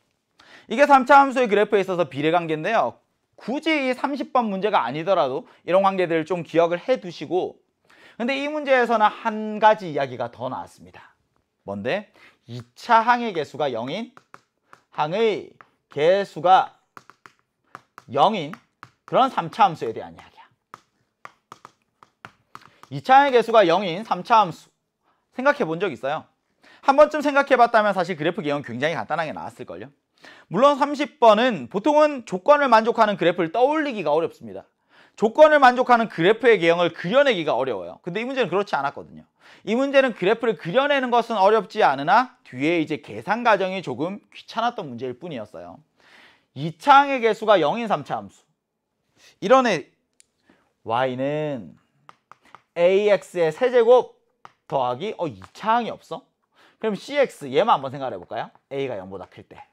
이게 3차 함수의 그래프에 있어서 비례관계인데요. 굳이 이 30번 문제가 아니더라도 이런 관계들을 좀 기억을 해두시고 근데 이 문제에서는 한 가지 이야기가 더 나왔습니다. 뭔데? 2차 항의 개수가 0인 항의 개수가 0인 그런 3차 함수에 대한 이야기야. 2차 항의 개수가 0인 3차 함수 생각해 본 적 있어요? 한 번쯤 생각해 봤다면 사실 그 그래프 개형 굉장히 간단하게 나왔을걸요? 물론 30번은 보통은 조건을 만족하는 그래프를 떠올리기가 어렵습니다. 조건을 만족하는 그래프의 개형을 그려내기가 어려워요. 근데 이 문제는 그렇지 않았거든요. 이 문제는 그래프를 그려내는 것은 어렵지 않으나 뒤에 이제 계산 과정이 조금 귀찮았던 문제일 뿐이었어요. 이차항의 개수가 0인 3차 함수. 이런 애 y는 ax의 세제곱 더하기 어 2차항이 없어? 그럼 cx 얘만 한번 생각해 볼까요? a가 0보다 클 때.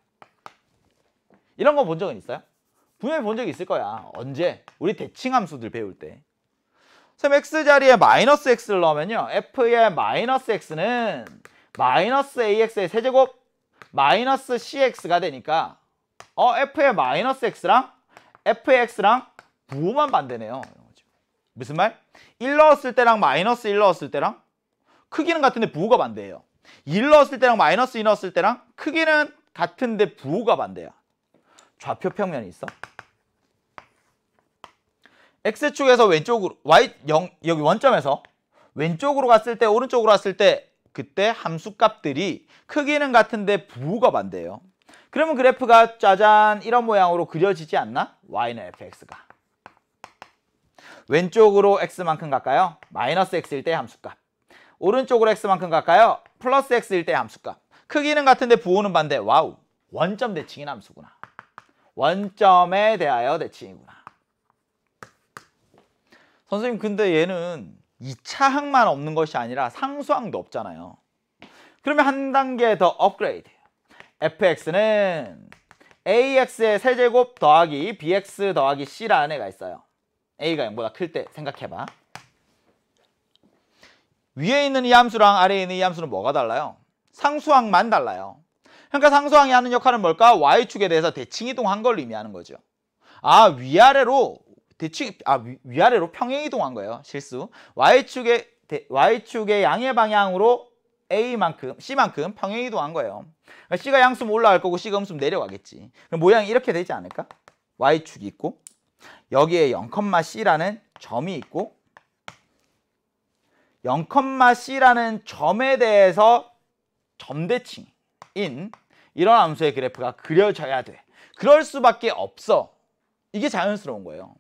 이런 거 본 적은 있어요? 분명히 본 적이 있을 거야. 언제? 우리 대칭함수들 배울 때. 선생님 x 자리에 마이너스 x를 넣으면요. f의 마이너스 x는 마이너스 ax의 세제곱 마이너스 cx가 되니까 어 f의 마이너스 x랑 fx랑 부호만 반대네요. 무슨 말? 1 넣었을 때랑 마이너스 1 넣었을 때랑 크기는 같은데 부호가 반대예요. 1 넣었을 때랑 마이너스 2 넣었을 때랑 크기는 같은데 부호가 반대야. 좌표 평면이 있어. X축에서 왼쪽으로 y 0 여기 원점에서 왼쪽으로 갔을 때 오른쪽으로 갔을 때 그때 함수값들이 크기는 같은데 부호가 반대예요. 그러면 그래프가 짜잔 이런 모양으로 그려지지 않나? y는 fx가 왼쪽으로 x만큼 갈까요? 마이너스 x일 때 함수값 오른쪽으로 x만큼 갈까요? 플러스 x일 때 함수값. 크기는 같은데 부호는 반대. 와우. 원점 대칭인 함수구나. 원점에 대하여 대칭이구나. 선생님 근데 얘는 2차항만 없는 것이 아니라 상수항도 없잖아요. 그러면 한 단계 더 업그레이드. fx는 ax의 세제곱 더하기 bx 더하기 c라는 애가 있어요. a가 0보다 클 때 생각해봐. 위에 있는 이 함수랑 아래에 있는 이 함수는 뭐가 달라요? 상수항만 달라요. 그러니까 상수항이 하는 역할은 뭘까? y축에 대해서 대칭 이동한 걸 의미하는 거죠. 아 위아래로 대칭 아 위, 아래로 평행 이동한 거예요. 실수. y축의 대, y축의 양의 방향으로 a만큼 c만큼 평행 이동한 거예요. 그러니까 c가 양수면 올라갈 거고 c가 음수면 내려가겠지. 그럼 모양이 이렇게 되지 않을까? y축이 있고 여기에 0,c라는 점이 있고 0,C라는 점에 대해서 점대칭인 이런 함수의 그래프가 그려져야 돼. 그럴 수밖에 없어. 이게 자연스러운 거예요.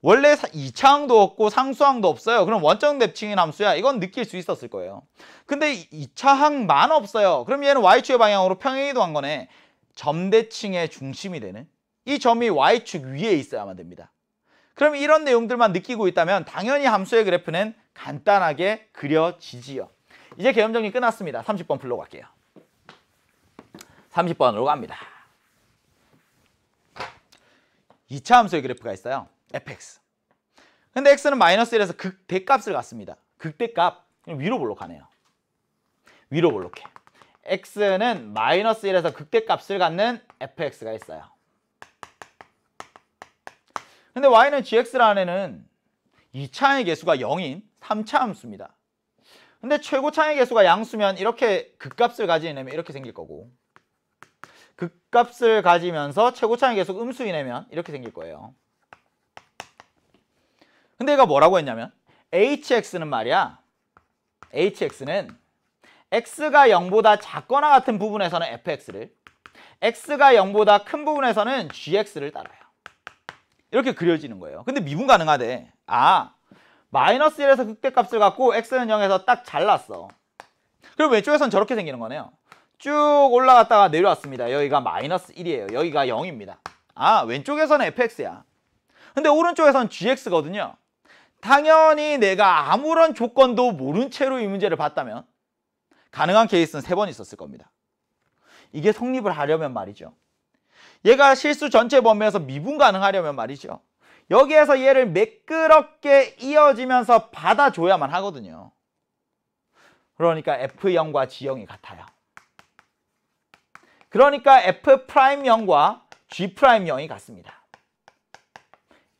원래 이차항도 없고 상수항도 없어요. 그럼 원점 대칭인 함수야. 이건 느낄 수 있었을 거예요. 근데 이차항만 없어요. 그럼 얘는 y축의 방향으로 평행이동한 거네. 점대칭의 중심이 되는 이 점이 y축 위에 있어야만 됩니다. 그럼 이런 내용들만 느끼고 있다면 당연히 함수의 그래프는 간단하게 그려지지요. 이제 개념 정리 끝났습니다. 30번 풀러 갈게요. 30번으로 갑니다. 2차 함수의 그래프가 있어요. fx. 근데 x는 마이너스 1에서 극대값을 갖습니다. 극대값 위로 볼록하네요. 위로 볼록해. x는 마이너스 1에서 극대값을 갖는 fx가 있어요. 근데 y는 gx라는 애는 2차항의 개수가 0인 3차 함수입니다. 근데 최고차항의 개수가 양수면 이렇게 극값을 가지려면 이렇게 생길 거고 극값을 가지면서 최고차항의 개수 가 음수이내면 이렇게 생길 거예요. 근데 얘가 뭐라고 했냐면 hx는 말이야 hx는 x가 0보다 작거나 같은 부분에서는 fx를 x가 0보다 큰 부분에서는 gx를 따라요. 이렇게 그려지는 거예요. 근데 미분 가능하대. 아, 마이너스 1에서 극대값을 갖고 x는 0에서 딱 잘랐어. 그럼 왼쪽에선 저렇게 생기는 거네요. 쭉 올라갔다가 내려왔습니다. 여기가 마이너스 1이에요. 여기가 0입니다. 아, 왼쪽에서는 fx야. 근데 오른쪽에선 gx거든요. 당연히 내가 아무런 조건도 모른 채로 이 문제를 봤다면 가능한 케이스는 세 번 있었을 겁니다. 이게 성립을 하려면 말이죠. 얘가 실수 전체 범위에서 미분 가능하려면 말이죠. 여기에서 얘를 매끄럽게 이어지면서 받아줘야만 하거든요. 그러니까 F0과 g 0이 같아요. 그러니까 f 0과 g 0이 같습니다.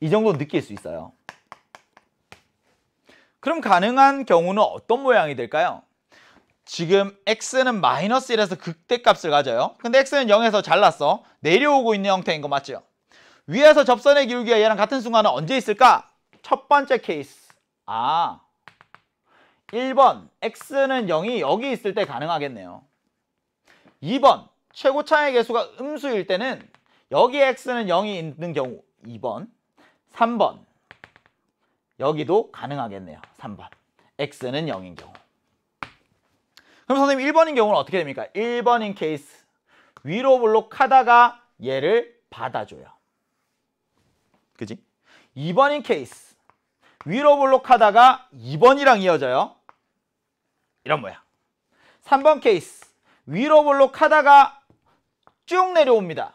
이 정도 느낄 수 있어요. 그럼 가능한 경우는 어떤 모양이 될까요? 지금 x는 마이너스 1에서 극대값을 가져요. 근데 x는 0에서 잘랐어. 내려오고 있는 형태인 거 맞죠? 위에서 접선의 기울기가 얘랑 같은 순간은 언제 있을까? 첫 번째 케이스. 아, 1번 x는 0이 여기 있을 때 가능하겠네요. 2번 최고차의 개수가 음수일 때는 여기 x는 0이 있는 경우 2번 3번 여기도 가능하겠네요. 3번 x는 0인 경우 그럼 선생님 1번인 경우는 어떻게 됩니까? 1번인 케이스 위로 블록하다가 얘를 받아줘요. 그지? 2번인 케이스 위로 블록하다가 2번이랑 이어져요. 이런 모양. 3번 케이스 위로 블록하다가 쭉 내려옵니다.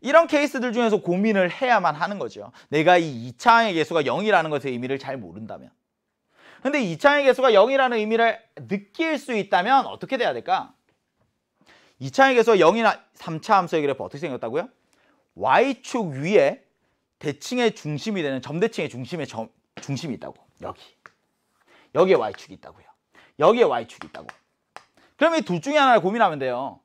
이런 케이스들 중에서 고민을 해야만 하는 거죠. 내가 이 2차항의 개수가 0이라는 것의 의미를 잘 모른다면. 근데 이차의 개수가 0이라는 의미를 느낄 수 있다면 어떻게 돼야 될까? 이창의 개수가 0이나 3차 함수의 그래프 어떻게 생겼다고요? y축 위에 대칭의 중심이 되는 점대칭의 중심의 점, 중심이 있다고 여기 여기에 y축이 있다고요 여기에 y축이 있다고 그러면 이 둘 중에 하나를 고민하면 돼요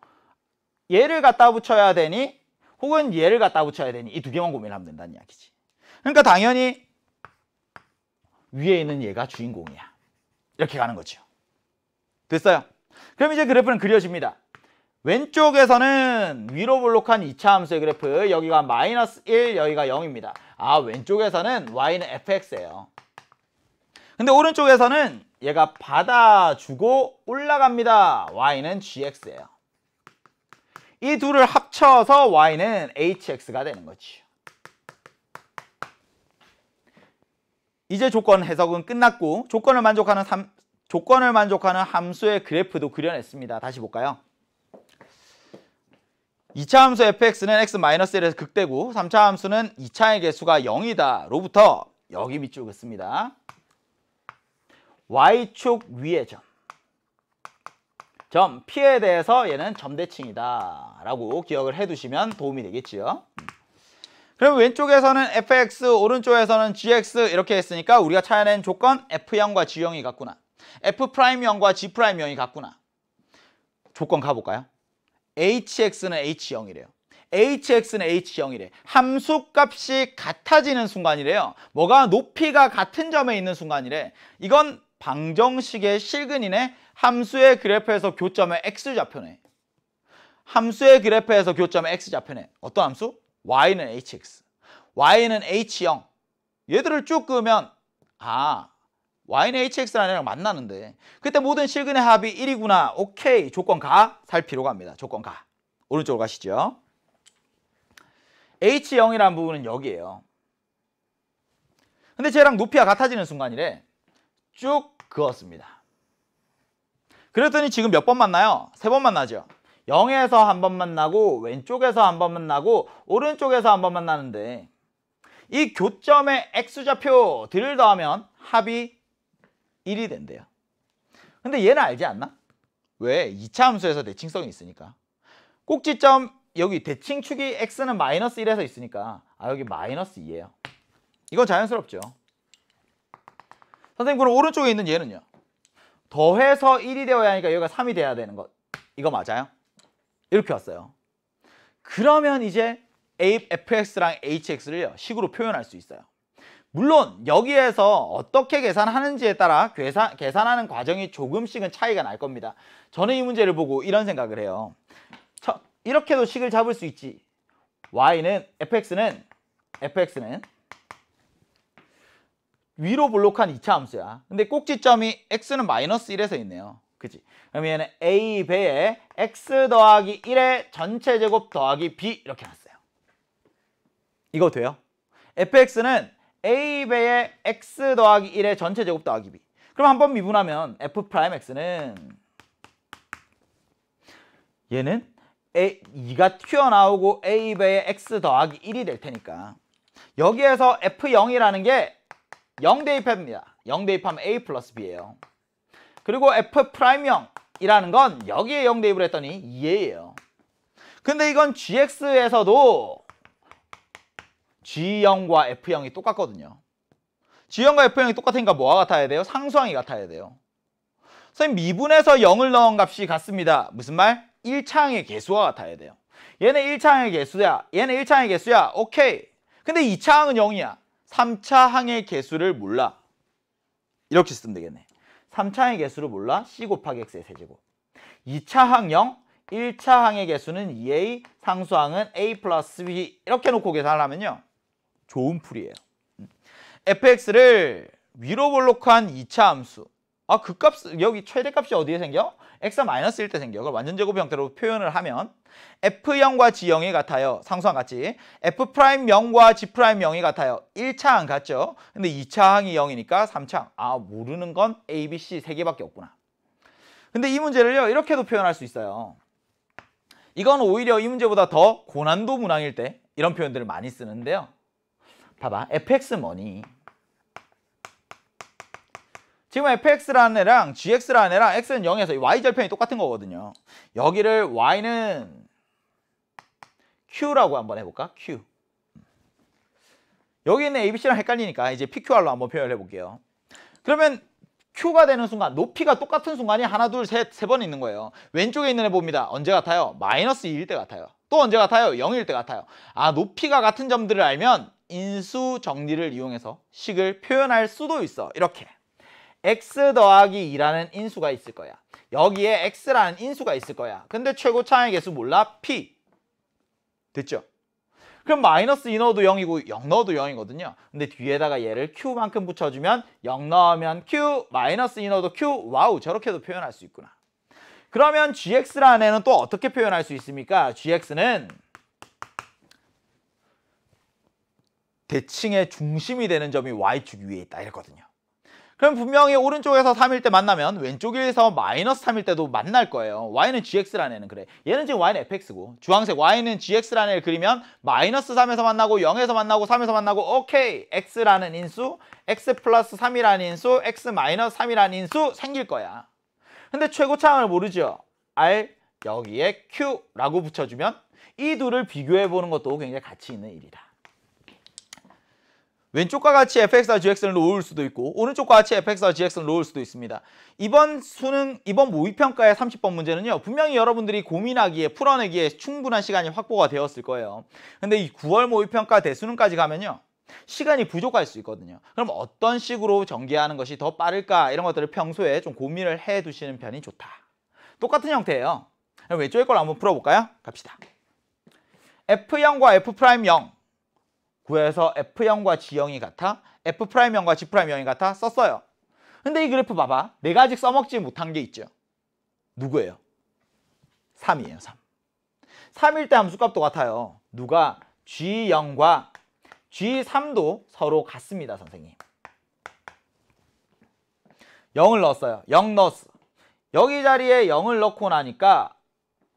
얘를 갖다 붙여야 되니 혹은 얘를 갖다 붙여야 되니 이 두 개만 고민하면 된다는 이야기지 그러니까 당연히 위에 있는 얘가 주인공이야. 이렇게 가는 거죠. 됐어요? 그럼 이제 그래프는 그려집니다. 왼쪽에서는 위로 볼록한 2차 함수의 그래프 여기가 마이너스 1 여기가 0입니다. 아 왼쪽에서는 y는 fx예요. 근데 오른쪽에서는 얘가 받아주고 올라갑니다. y는 gx예요. 이 둘을 합쳐서 y는 hx가 되는 거지. 이제 조건 해석은 끝났고 조건을 만족하는 삼, 조건을 만족하는 함수의 그래프도 그려냈습니다. 다시 볼까요? 2차 함수 fx는 x-1에서 극대고 3차 함수는 2차의 개수가 0이다. 로부터 여기 밑줄 긋습니다. y축 위의 점. 점 P에 대해서 얘는 점대칭이다 라고 기억을 해두시면 도움이 되겠지요. 음. 그럼 왼쪽에서는 fx, 오른쪽에서는 gx 이렇게 했으니까 우리가 찾아낸 조건 f0과 g0이 같구나. f'0과 g'0이 같구나. 조건 가볼까요? hx는 h0이래요. hx는 h0이래. 함수값이 같아지는 순간이래요. 뭐가 높이가 같은 점에 있는 순간이래. 이건 방정식의 실근이네. 함수의 그래프에서 교점의 x좌표네. 함수의 그래프에서 교점의 x좌표네. 어떤 함수? y는 hx, y는 h0 얘들을 쭉 끄면 아 y는 hx라는 애랑 만나는데 그때 모든 실근의 합이 1이구나 오케이 조건 가살 필요가 합니다 조건 가 오른쪽으로 가시죠 h0이라는 부분은 여기에요 근데 쟤랑 높이가 같아지는 순간이래 쭉 그었습니다 그랬더니 지금 몇 번 만나요? 세 번 만나죠 0에서 한 번 만나고 왼쪽에서 한 번 만나고 오른쪽에서 한 번 만나는데 이 교점의 x좌표들을 더하면 합이 1이 된대요. 근데 얘는 알지 않나? 왜? 2차 함수에서 대칭성이 있으니까. 꼭지점 여기 대칭축이 x는 마이너스 1에서 있으니까 아 여기 마이너스 2예요. 이건 자연스럽죠. 선생님 그럼 오른쪽에 있는 얘는요? 더해서 1이 되어야 하니까 여기가 3이 돼야 되는 것. 이거 맞아요? 이렇게 왔어요. 그러면 이제 fx랑 h x 를 식으로 표현할 수 있어요. 물론 여기에서 어떻게 계산하는지에 따라 계산, 계산하는 과정이 조금씩은 차이가 날 겁니다. 저는 이 문제를 보고 이런 생각을 해요. 저, 이렇게도 식을 잡을 수 있지. y는 fx는 fx는 위로 볼록한 2차 함수야. 근데 꼭지점이 x는 마이너스 1에서 있네요. 그지? 그럼 얘는 a 배에 x 더하기 1의 전체 제곱 더하기 b 이렇게 놨어요 이거 돼요? fx는 a 배에 x 더하기 1의 전체 제곱 더하기 b. 그럼 한번 미분하면 f 프라임 x는 얘는 a, 2가 튀어나오고 a 배에 x 더하기 1이 될 테니까 여기에서 f0이라는 게 0 대입합니다. 0 대입하면 a 플러스 b예요. 그리고 f 프라임형이라는 건 여기에 0 대입을 했더니 2예요. 근데 이건 gx에서도 g0과 f0이 똑같거든요. g0과 f0이 똑같으니까 뭐와 같아야 돼요? 상수항이 같아야 돼요. 선생님 미분에서 0을 넣은 값이 같습니다. 무슨 말? 1차항의 개수와 같아야 돼요. 얘네 1차항의 개수야. 얘네 1차항의 개수야. 오케이. 근데 2차항은 0이야. 3차항의 개수를 몰라. 이렇게 쓰면 되겠네. 3차항의 개수를 몰라 c 곱하기 x의 세제곱 2차항 0, 1차항의 개수는 2a, 상수항은 a 플러스 b 이렇게 놓고 계산을 하면요 좋은 풀이에요 음. fx를 위로 볼록한 2차 함수 아, 그 값, 여기 최대값이 어디에 생겨? x가 마이너스일 때 생겨. 그걸 완전 제곱 형태로 표현을 하면 f0과 g0이 같아요. 상수항 같지? f'0과 g'0이 같아요. 1차항 같죠? 근데 2차항이 0이니까 3차항. 아, 모르는 건 a, b, c 3개밖에 없구나. 근데 이 문제를요. 이렇게도 표현할 수 있어요. 이건 오히려 이 문제보다 더 고난도 문항일 때 이런 표현들을 많이 쓰는데요. 봐봐. fx 뭐니? 지금 fx라는 애랑 gx라는 애랑 x는 0에서 y절편이 똑같은 거거든요. 여기를 y는 q라고 한번 해볼까? q. 여기 있는 abc랑 헷갈리니까 이제 pqr로 한번 표현해 볼게요. 그러면 q가 되는 순간 높이가 똑같은 순간이 하나 둘 셋 세 번 있는 거예요. 왼쪽에 있는 애 봅니다. 언제 같아요? 마이너스 2일 때 같아요. 또 언제 같아요? 0일 때 같아요. 아 높이가 같은 점들을 알면 인수 정리를 이용해서 식을 표현할 수도 있어. 이렇게. x 더하기 2라는 인수가 있을 거야. 여기에 x라는 인수가 있을 거야. 근데 최고 차항의 개수 몰라? p. 됐죠? 그럼 마이너스 2 넣어도 0이고 0 넣어도 0이거든요. 근데 뒤에다가 얘를 q만큼 붙여주면 0 넣으면 q, 마이너스 2 넣어도 q, 와우 저렇게도 표현할 수 있구나. 그러면 gx라는 애는 또 어떻게 표현할 수 있습니까? gx는 대칭의 중심이 되는 점이 y축 위에 있다 이랬거든요. 그럼 분명히 오른쪽에서 3일 때 만나면 왼쪽에서 마이너스 3일 때도 만날 거예요. y는 gx라는 애는 그래. 얘는 지금 y는 fx고 주황색 y는 gx라는 애를 그리면 마이너스 3에서 만나고 0에서 만나고 3에서 만나고 오케이 x라는 인수 x 플러스 3이라는 인수 x 마이너스 3이라는 인수 생길 거야. 근데 최고차항을 모르죠. r 여기에 q라고 붙여주면 이 둘을 비교해보는 것도 굉장히 가치 있는 일이다. 왼쪽과 같이 fx와 gx를 놓을 수도 있고 오른쪽과 같이 fx와 gx를 놓을 수도 있습니다. 이번 수능, 이번 모의평가의 30번 문제는요. 분명히 여러분들이 고민하기에 풀어내기에 충분한 시간이 확보가 되었을 거예요. 근데 이 9월 모의평가 대수능까지 가면요. 시간이 부족할 수 있거든요. 그럼 어떤 식으로 전개하는 것이 더 빠를까 이런 것들을 평소에 좀 고민을 해두시는 편이 좋다. 똑같은 형태예요. 왼쪽의 걸 한번 풀어볼까요? 갑시다. F0과 F'0 구에서 F0과 G형이 같아 F'형과 G'형이 같아 썼어요. 근데 이 그래프 봐봐. 내가 아직 써먹지 못한 게 있죠. 누구예요? 3이에요. 3. 3일 때 함수값도 같아요. 누가 G0과 G3도 서로 같습니다. 선생님. 0을 넣었어요. 0 넣었어. 여기 자리에 0을 넣고 나니까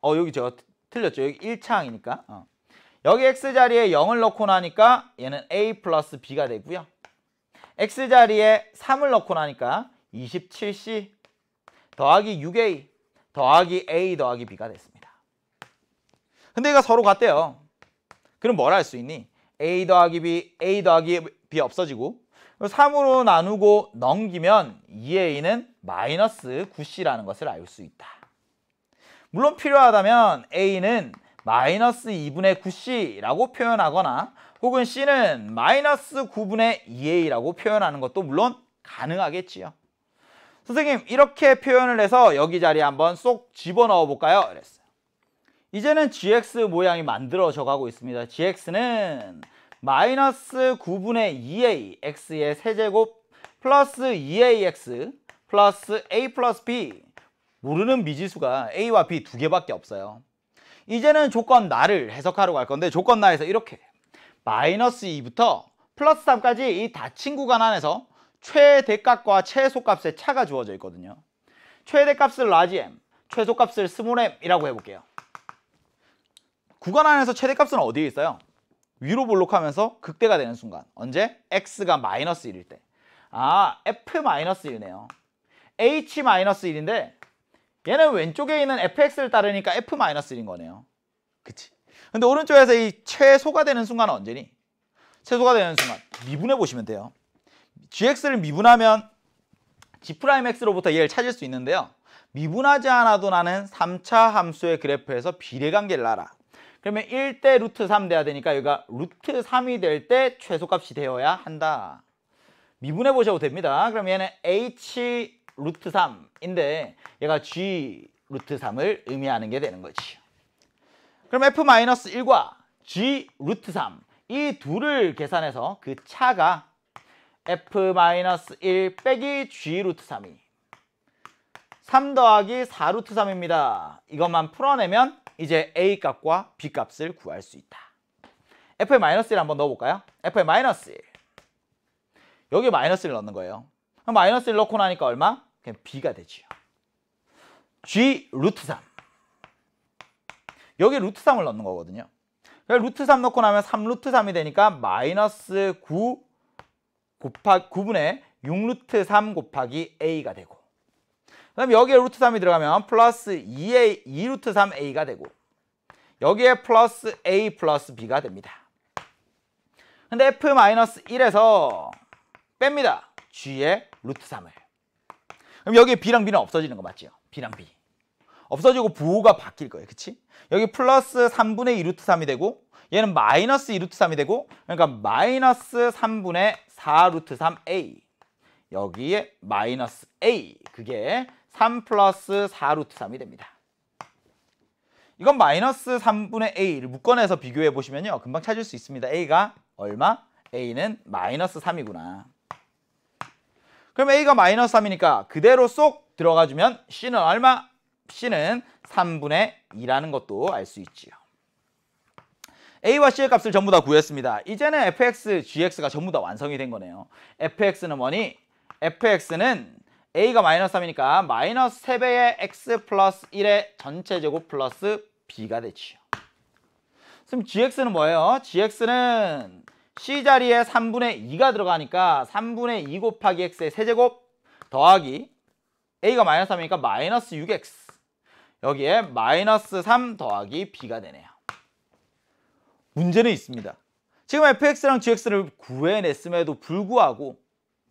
어 여기 제가 틀렸죠. 여기 1창이니까 어. 여기 x자리에 0을 넣고 나니까 얘는 a 플러스 b가 되고요. x자리에 3을 넣고 나니까 27c 더하기 6a 더하기 a 더하기 b가 됐습니다. 근데 얘가 서로 같대요. 그럼 뭘 할 수 있니? a 더하기 b, a 더하기 b 없어지고 3으로 나누고 넘기면 2a는 마이너스 9c라는 것을 알 수 있다. 물론 필요하다면 a는 마이너스 2분의 9c라고 표현하거나 혹은 c는 마이너스 9분의 2a라고 표현하는 것도 물론 가능하겠지요. 선생님 이렇게 표현을 해서 여기 자리에 한번 쏙 집어넣어 볼까요? 이랬어요 이제는 gx 모양이 만들어져 가고 있습니다. gx는 마이너스 9분의 2a x의 세제곱 플러스 2ax 플러스 a 플러스 b 모르는 미지수가 a와 b 두 개밖에 없어요. 이제는 조건 나를 해석하러 갈 건데 조건 나에서 이렇게 마이너스 2부터 플러스 3까지 이 닫힌 구간 안에서 최대값과 최소값의 차가 주어져 있거든요. 최대값을 라지 m, 최소값을 스몰 m이라고 해볼게요. 구간 안에서 최대값은 어디에 있어요? 위로 볼록하면서 극대가 되는 순간 언제? x가 마이너스 1일 때 아, f 마이너스 1이네요 h 마이너스 1인데 얘는 왼쪽에 있는 fx를 따르니까 f-1인 거네요. 그치? 근데 오른쪽에서 이 최소가 되는 순간은 언제니? 최소가 되는 순간 미분해 보시면 돼요. gx를 미분하면 g'x로부터 얘를 찾을 수 있는데요. 미분하지 않아도 나는 3차 함수의 그래프에서 비례관계를 알아. 그러면 1대 루트 3 돼야 되니까 여기가 루트 3이 될 때 최소값이 되어야 한다. 미분해 보셔도 됩니다. 그럼 얘는 h 루트 3인데 얘가 G 루트 3을 의미하는 게 되는 거지. 그럼 F-1과 G 루트 3 이 둘을 계산해서 그 차가 F-1 빼기 G 루트 3이 3 더하기 4 루트 3입니다. 이것만 풀어내면 이제 A 값과 B 값을 구할 수 있다. F에 마이너스 1 한번 넣어볼까요? F에 마이너스 1 여기 에 마이너스 1 넣는 거예요. 마이너스 1 넣고 나니까 얼마? 그냥 B가 되지요. G 루트 3. 여기 루트 3을 넣는 거거든요. 루트 3 넣고 나면 3 루트 3이 되니까 마이너스 9 곱하기 9분의 6 루트 3 곱하기 A가 되고 그 다음에 여기에 루트 3이 들어가면 플러스 2A, 2 루트 3 A가 되고 여기에 플러스 A 플러스 B가 됩니다. 근데 F 마이너스 1에서 뺍니다. G의 루트 3을. 그럼 여기에 B랑 B는 없어지는 거 맞죠? B랑 B. 없어지고 부호가 바뀔 거예요. 그치? 여기 플러스 3분의 2 루트 3이 되고 얘는 마이너스 2 루트 3이 되고 그러니까 마이너스 3분의 4 루트 3A 여기에 마이너스 A 그게 3 플러스 4 루트 3이 됩니다. 이건 마이너스 3분의 A를 묶어내서 비교해 보시면요. 금방 찾을 수 있습니다. A가 얼마? A는 마이너스 3이구나. 그럼 A가 마이너스 3이니까 그대로 쏙 들어가주면 C는 얼마? C는 3분의 2라는 것도 알 수 있지요. A와 C의 값을 전부 다 구했습니다. 이제는 fx, gx가 전부 다 완성이 된 거네요. fx는 뭐니? fx는 a가 마이너스 3이니까 마이너스 3배의 x 플러스 1의 전체 제곱 플러스 b가 되지요. 그럼 gx는 뭐예요? gx는 C 자리에 3분의 2가 들어가니까 3분의 2 곱하기 x의 세제곱 더하기 a가 마이너스 3이니까 마이너스 6x 여기에 마이너스 3 더하기 b가 되네요. 문제는 있습니다. 지금 fx랑 gx를 구해냈음에도 불구하고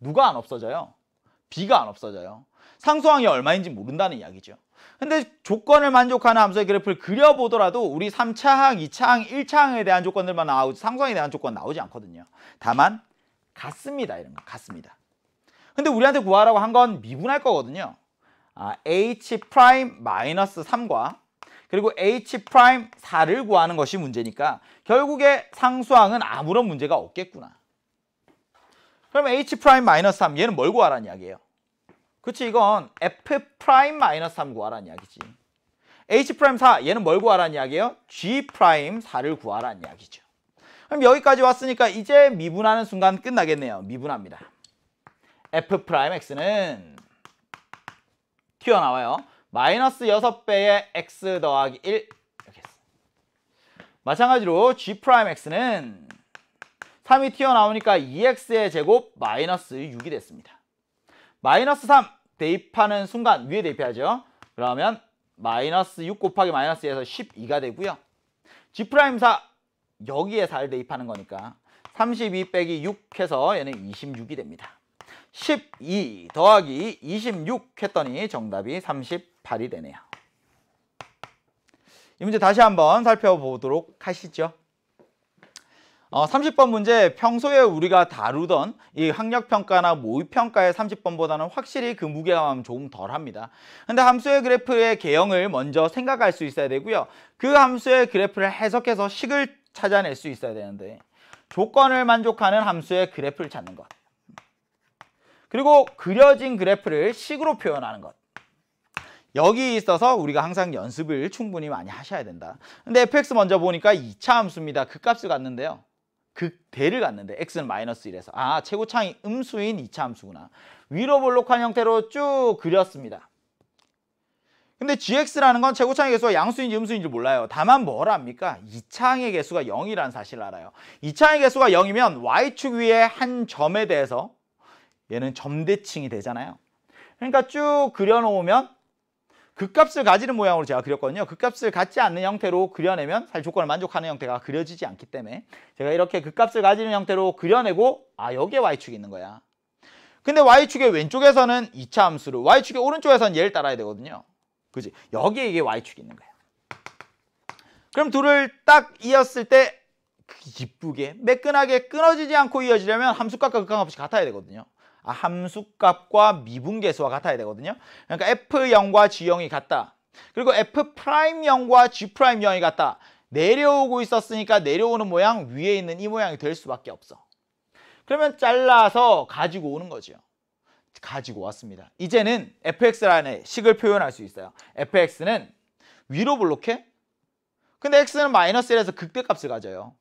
누가 안 없어져요? b가 안 없어져요. 상수항이 얼마인지 모른다는 이야기죠. 근데 조건을 만족하는 함수의 그래프를 그려보더라도 우리 3차항, 2차항, 1차항에 대한 조건들만 나오지 상성에 대한 조건 나오지 않거든요. 다만 같습니다. 이런 거 같습니다. 근데 우리한테 구하라고 한 건 미분할 거거든요. 아, h 프라임 마이너스 3과 그리고 h 프라임 4를 구하는 것이 문제니까 결국에 상수항은 아무런 문제가 없겠구나. 그럼 h 프라임 마이너스 3 얘는 뭘 구하라는 이야기예요? 그치 이건 f 프라임 마이너스 3 구하라는 이야기지. h 프라임 4 얘는 뭘 구하라는 이야기예요? g 프라임 4를 구하라는 이야기죠. 그럼 여기까지 왔으니까 이제 미분하는 순간 끝나겠네요. 미분합니다. f 프라임 x는 튀어나와요. 마이너스 6배의 x 더하기 1 이렇게 했어. 마찬가지로 g 프라임 x는 3이 튀어나오니까 2x의 제곱 마이너스 6이 됐습니다. 마이너스 3 대입하는 순간 위에 대입해야죠. 그러면 마이너스 6 곱하기 마이너스 2에서 12가 되고요. G'사 여기에 4를 대입하는 거니까 32 빼기 6 해서 얘는 26이 됩니다. 12 더하기 26 했더니 정답이 38이 되네요. 이 문제 다시 한번 살펴보도록 하시죠. 어, 30번 문제 평소에 우리가 다루던 이 학력평가나 모의평가의 30번보다는 확실히 그 무게감은 조금 덜합니다. 근데 함수의 그래프의 개형을 먼저 생각할 수 있어야 되고요. 그 함수의 그래프를 해석해서 식을 찾아낼 수 있어야 되는데 조건을 만족하는 함수의 그래프를 찾는 것. 그리고 그려진 그래프를 식으로 표현하는 것. 여기 있어서 우리가 항상 연습을 충분히 많이 하셔야 된다. 근데 fx 먼저 보니까 2차 함수입니다. 그 값을 갖는데요. 극대를 그 갔는데 x는 마이너스 1에서 아 최고창이 음수인 2차 함수구나 위로 볼록한 형태로 쭉 그렸습니다 근데 gx라는 건 최고창의 개수가 양수인지 음수인지 몰라요 다만 뭘 압니까? 2창의 개수가 0이라는 사실을 알아요 2창의 개수가 0이면 y축 위에한 점에 대해서 얘는 점대칭이 되잖아요 그러니까 쭉 그려놓으면 극값을 가지는 모양으로 제가 그렸거든요. 극값을 그 갖지 않는 형태로 그려내면 사실 조건을 만족하는 형태가 그려지지 않기 때문에 제가 이렇게 극값을 그 가지는 형태로 그려내고 아 여기에 y축이 있는 거야. 근데 y축의 왼쪽에서는 2차 함수로 y축의 오른쪽에서는 얘를 따라야 되거든요. 그지? 여기에 이게 y축이 있는 거야. 그럼 둘을 딱 이었을 때 기쁘게 매끈하게 끊어지지 않고 이어지려면 함수값과 극값이 같아야 되거든요. 아, 함수값과 미분계수와 같아야 되거든요. 그러니까 F0과 G0이 같다. 그리고 f 0과 g 0이 같다. 내려오고 있었으니까 내려오는 모양 위에 있는 이 모양이 될 수밖에 없어. 그러면 잘라서 가지고 오는 거죠. 가지고 왔습니다. 이제는 fx라는 식을 표현할 수 있어요. fx는 위로 블록해? 근데 x는 마이너스 1에서 극대값을 가져요.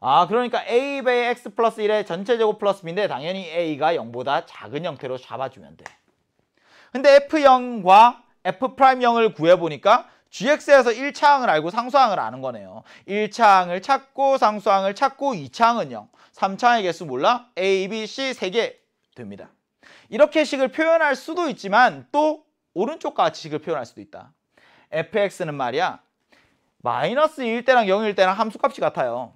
아 그러니까 a 배의 x 플러스 1의 전체 제곱 플러스 b인데 당연히 a가 0보다 작은 형태로 잡아주면 돼. 근데 f0과 f'0을 구해보니까 gx에서 1차항을 알고 상수항을 아는 거네요. 1차항을 찾고 상수항을 찾고 2차항은 0, 3차항의 개수 몰라 a, b, c 3개 됩니다. 이렇게 식을 표현할 수도 있지만 또 오른쪽과 같이 식을 표현할 수도 있다. fx는 말이야 마이너스 1대랑 0일 때랑 함수값이 같아요.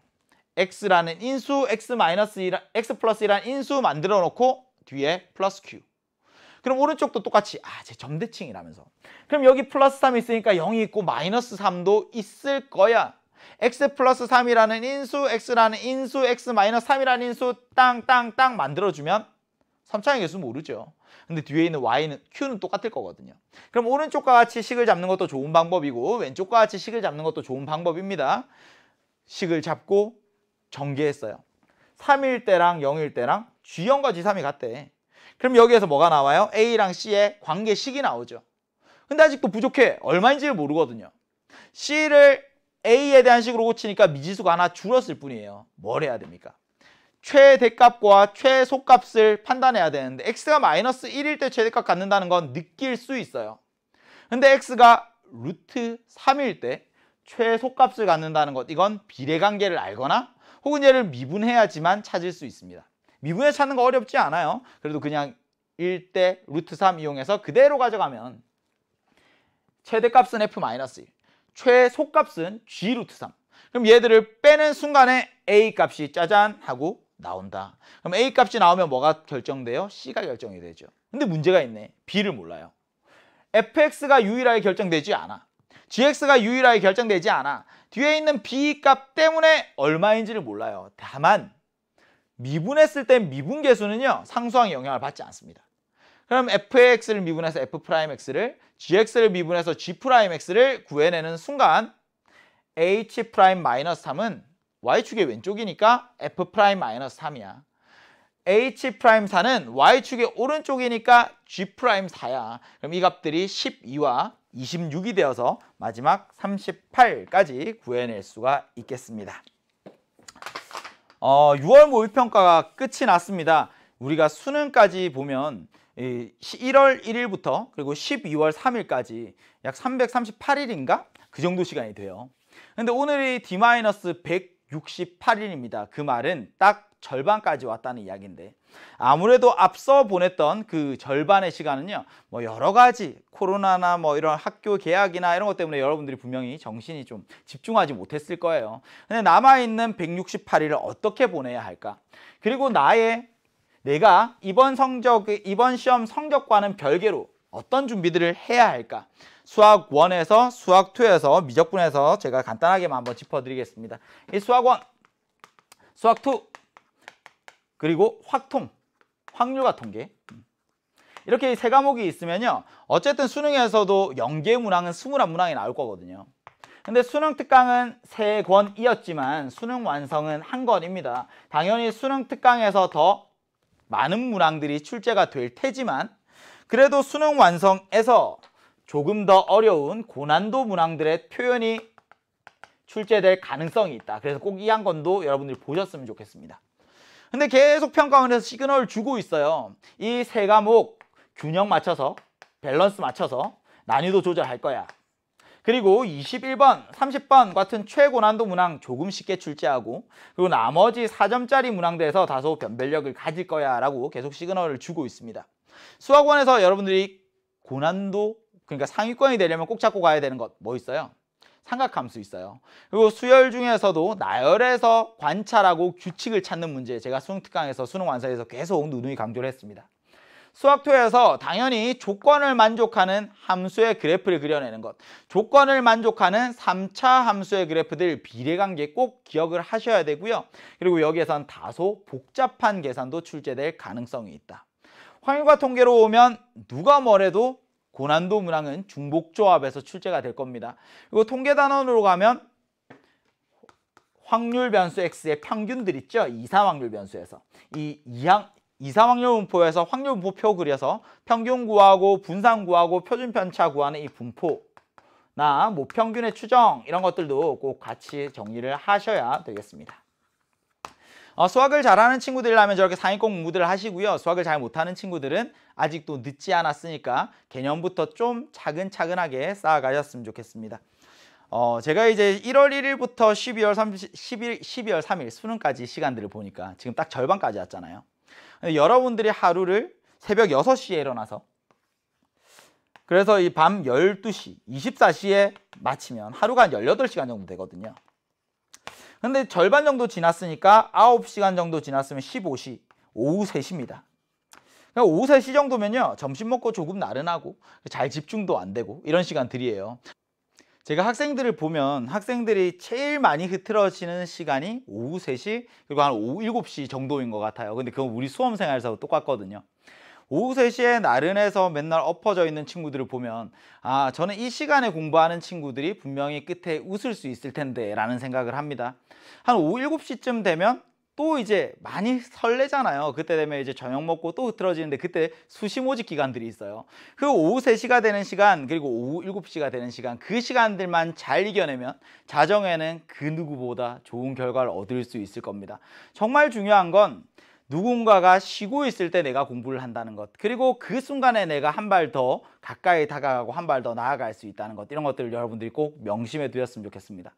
x라는 인수 x 마이너스 x 플러스 이란 인수 만들어 놓고 뒤에 플러스 q 그럼 오른쪽도 똑같이 아, 제 점대칭이라면서. 그럼 여기 플러스 3 있으니까 0이 있고 마이너스 3도 있을 거야. x 플러스 3이라는 인수, x라는 인수, x 마이너스 3이라는 인수 땅땅땅 만들어주면 3차의 계수 모르죠. 근데 뒤에 있는 y는 q는 똑같을 거거든요. 그럼 오른쪽과 같이 식을 잡는 것도 좋은 방법이고 왼쪽과 같이 식을 잡는 것도 좋은 방법입니다. 식을 잡고 전개했어요. 3일 때랑 0일 때랑 G형과 G3이 같대. 그럼 여기에서 뭐가 나와요? A랑 C의 관계식이 나오죠. 근데 아직도 부족해. 얼마인지를 모르거든요. C를 A에 대한 식으로 고치니까 미지수가 하나 줄었을 뿐이에요. 뭘 해야 됩니까? 최대값과 최소값을 판단해야 되는데 x가 마이너스 1일 때 최대값 갖는다는 건 느낄 수 있어요. 근데 x가 루트 3일 때 최소값을 갖는다는 것 이건 비례관계를 알거나 혹은 얘를 미분해야지만 찾을 수 있습니다. 미분해 찾는 거 어렵지 않아요. 그래도 그냥 1대 루트 3 이용해서 그대로 가져가면 최대값은 f-1, 최소값은 g 루트 3. 그럼 얘들을 빼는 순간에 a 값이 짜잔 하고 나온다. 그럼 a 값이 나오면 뭐가 결정돼요? c가 결정이 되죠. 근데 문제가 있네. b를 몰라요. fx가 유일하게 결정되지 않아. GX가 유일하게 결정되지 않아 뒤에 있는 B 값 때문에 얼마인지를 몰라요. 다만 미분했을 때 미분 계수는요. 상수항의 영향을 받지 않습니다. 그럼 fx를 미분해서 f'x를 gx를 미분해서 g'x를 구해내는 순간 h'-3은 y축의 왼쪽이니까 f'-3이야. h'4는 y축의 오른쪽이니까 g'4야. 그럼 이 값들이 12와 26이 되어서 마지막 38까지 구해낼 수가 있겠습니다. 어, 6월 모의평가가 끝이 났습니다. 우리가 수능까지 보면 1월 1일부터 그리고 12월 3일까지 약 338일인가? 그 정도 시간이 돼요. 근데 오늘이 D-168일입니다. 그 말은 딱 절반까지 왔다는 이야기인데 아무래도 앞서 보냈던 그 절반의 시간은요 뭐 여러 가지 코로나나 뭐 이런 학교 개학이나 이런 것 때문에 여러분들이 분명히 정신이 좀 집중하지 못했을 거예요 근데 남아있는 168일을 어떻게 보내야 할까 그리고 나의 내가 이번 성적 이번 시험 성적과는 별개로 어떤 준비들을 해야 할까? 수학 1에서 수학 2에서 미적분에서 제가 간단하게 한번 짚어드리겠습니다. 이 수학 1, 수학 2, 그리고 확통, 확률과 통계 음. 이렇게 세 과목이 있으면요 어쨌든 수능에서도 연계 문항은 스물한 문항이 나올 거거든요 근데 수능 특강은 세 권이었지만 수능 완성은 한 권입니다 당연히 수능 특강에서 더 많은 문항들이 출제가 될 테지만 그래도 수능 완성에서 조금 더 어려운 고난도 문항들의 표현이 출제될 가능성이 있다 그래서 꼭 이 한 권도 여러분들이 보셨으면 좋겠습니다 근데 계속 평가원에서 시그널을 주고 있어요. 이 세 과목 균형 맞춰서 밸런스 맞춰서 난이도 조절할 거야. 그리고 21번, 30번 같은 최고난도 문항 조금 쉽게 출제하고 그리고 나머지 4점짜리 문항들에서 다소 변별력을 가질 거야 라고 계속 시그널을 주고 있습니다. 수학원에서 여러분들이 고난도, 그러니까 상위권이 되려면 꼭 잡고 가야 되는 것 뭐 있어요? 삼각함수 있어요. 그리고 수열 중에서도 나열해서 관찰하고 규칙을 찾는 문제 제가 수능 특강에서 수능 완성에서 계속 누누이 강조를 했습니다. 수학토에서 당연히 조건을 만족하는 함수의 그래프를 그려내는 것 조건을 만족하는 3차 함수의 그래프들 비례관계 꼭 기억을 하셔야 되고요 그리고 여기에선 다소 복잡한 계산도 출제될 가능성이 있다 확률과 통계로 오면 누가 뭐래도 고난도 문항은 중복조합에서 출제가 될 겁니다. 그리고 통계단원으로 가면 확률 변수 x의 평균들 있죠? 이사 확률 변수에서. 이 이항, 이사 확률 분포에서 확률 분포표 그려서 평균 구하고 분산 구하고 표준 편차 구하는 이 분포 나뭐 평균의 추정 이런 것들도 꼭 같이 정리를 하셔야 되겠습니다. 어, 수학을 잘하는 친구들이라면 저렇게 상위권 공부들을 하시고요. 수학을 잘 못하는 친구들은 아직도 늦지 않았으니까 개념부터 좀 차근차근하게 쌓아가셨으면 좋겠습니다. 어, 제가 이제 1월 1일부터 12월 30, 11, 12월 3일 수능까지 시간들을 보니까 지금 딱 절반까지 왔잖아요. 근데 여러분들이 하루를 새벽 6시에 일어나서 그래서 이 밤 12시, 24시에 마치면 하루가 한 18시간 정도 되거든요. 근데 절반 정도 지났으니까 9시간 정도 지났으면 15시, 오후 3시입니다. 그러니까 오후 3시 정도면요. 점심 먹고 조금 나른하고 잘 집중도 안 되고 이런 시간들이에요. 제가 학생들을 보면 학생들이 제일 많이 흐트러지는 시간이 오후 3시 그리고 한 오후 7시 정도인 것 같아요. 근데 그건 우리 수험생활에서 똑같거든요. 오후 3시에 나른해서 맨날 엎어져 있는 친구들을 보면 아 저는 이 시간에 공부하는 친구들이 분명히 끝에 웃을 수 있을 텐데 라는 생각을 합니다. 한 오후 7시쯤 되면 또 이제 많이 설레잖아요. 그때 되면 이제 저녁 먹고 또 흐트러지는데 그때 수시모집 기간들이 있어요. 그 오후 3시가 되는 시간 그리고 오후 7시가 되는 시간 그 시간들만 잘 이겨내면 자정에는 그 누구보다 좋은 결과를 얻을 수 있을 겁니다. 정말 중요한 건 누군가가 쉬고 있을 때 내가 공부를 한다는 것 그리고 그 순간에 내가 한 발 더 가까이 다가가고 한 발 더 나아갈 수 있다는 것 이런 것들을 여러분들이 꼭 명심해 두셨으면 좋겠습니다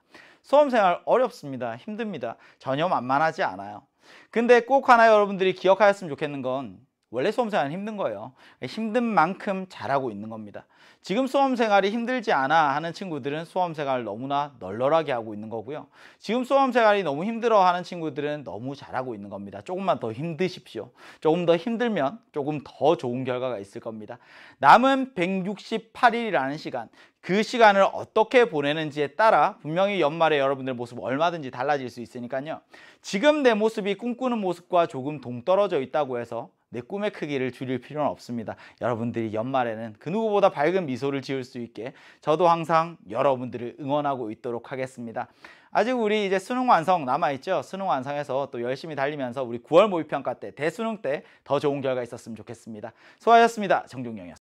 수험생활 어렵습니다 힘듭니다 전혀 만만하지 않아요 근데 꼭 하나 여러분들이 기억하였으면 좋겠는 건 원래 수험생활은 힘든 거예요 힘든 만큼 잘하고 있는 겁니다 지금 수험 생활이 힘들지 않아 하는 친구들은 수험 생활을 너무나 널널하게 하고 있는 거고요. 지금 수험 생활이 너무 힘들어 하는 친구들은 너무 잘하고 있는 겁니다. 조금만 더 힘드십시오. 조금 더 힘들면 조금 더 좋은 결과가 있을 겁니다. 남은 168일이라는 시간 그 시간을 어떻게 보내는지에 따라 분명히 연말에 여러분들 모습 얼마든지 달라질 수 있으니까요. 지금 내 모습이 꿈꾸는 모습과 조금 동떨어져 있다고 해서 내 꿈의 크기를 줄일 필요는 없습니다. 여러분들이 연말에는 그 누구보다 밝은 미소를 지을 수 있게 저도 항상 여러분들을 응원하고 있도록 하겠습니다. 아직 우리 이제 수능 완성 남아있죠? 수능 완성해서 또 열심히 달리면서 우리 9월 모의평가 때 대수능 때 더 좋은 결과 있었으면 좋겠습니다. 수고하셨습니다. 정종영이었습니다.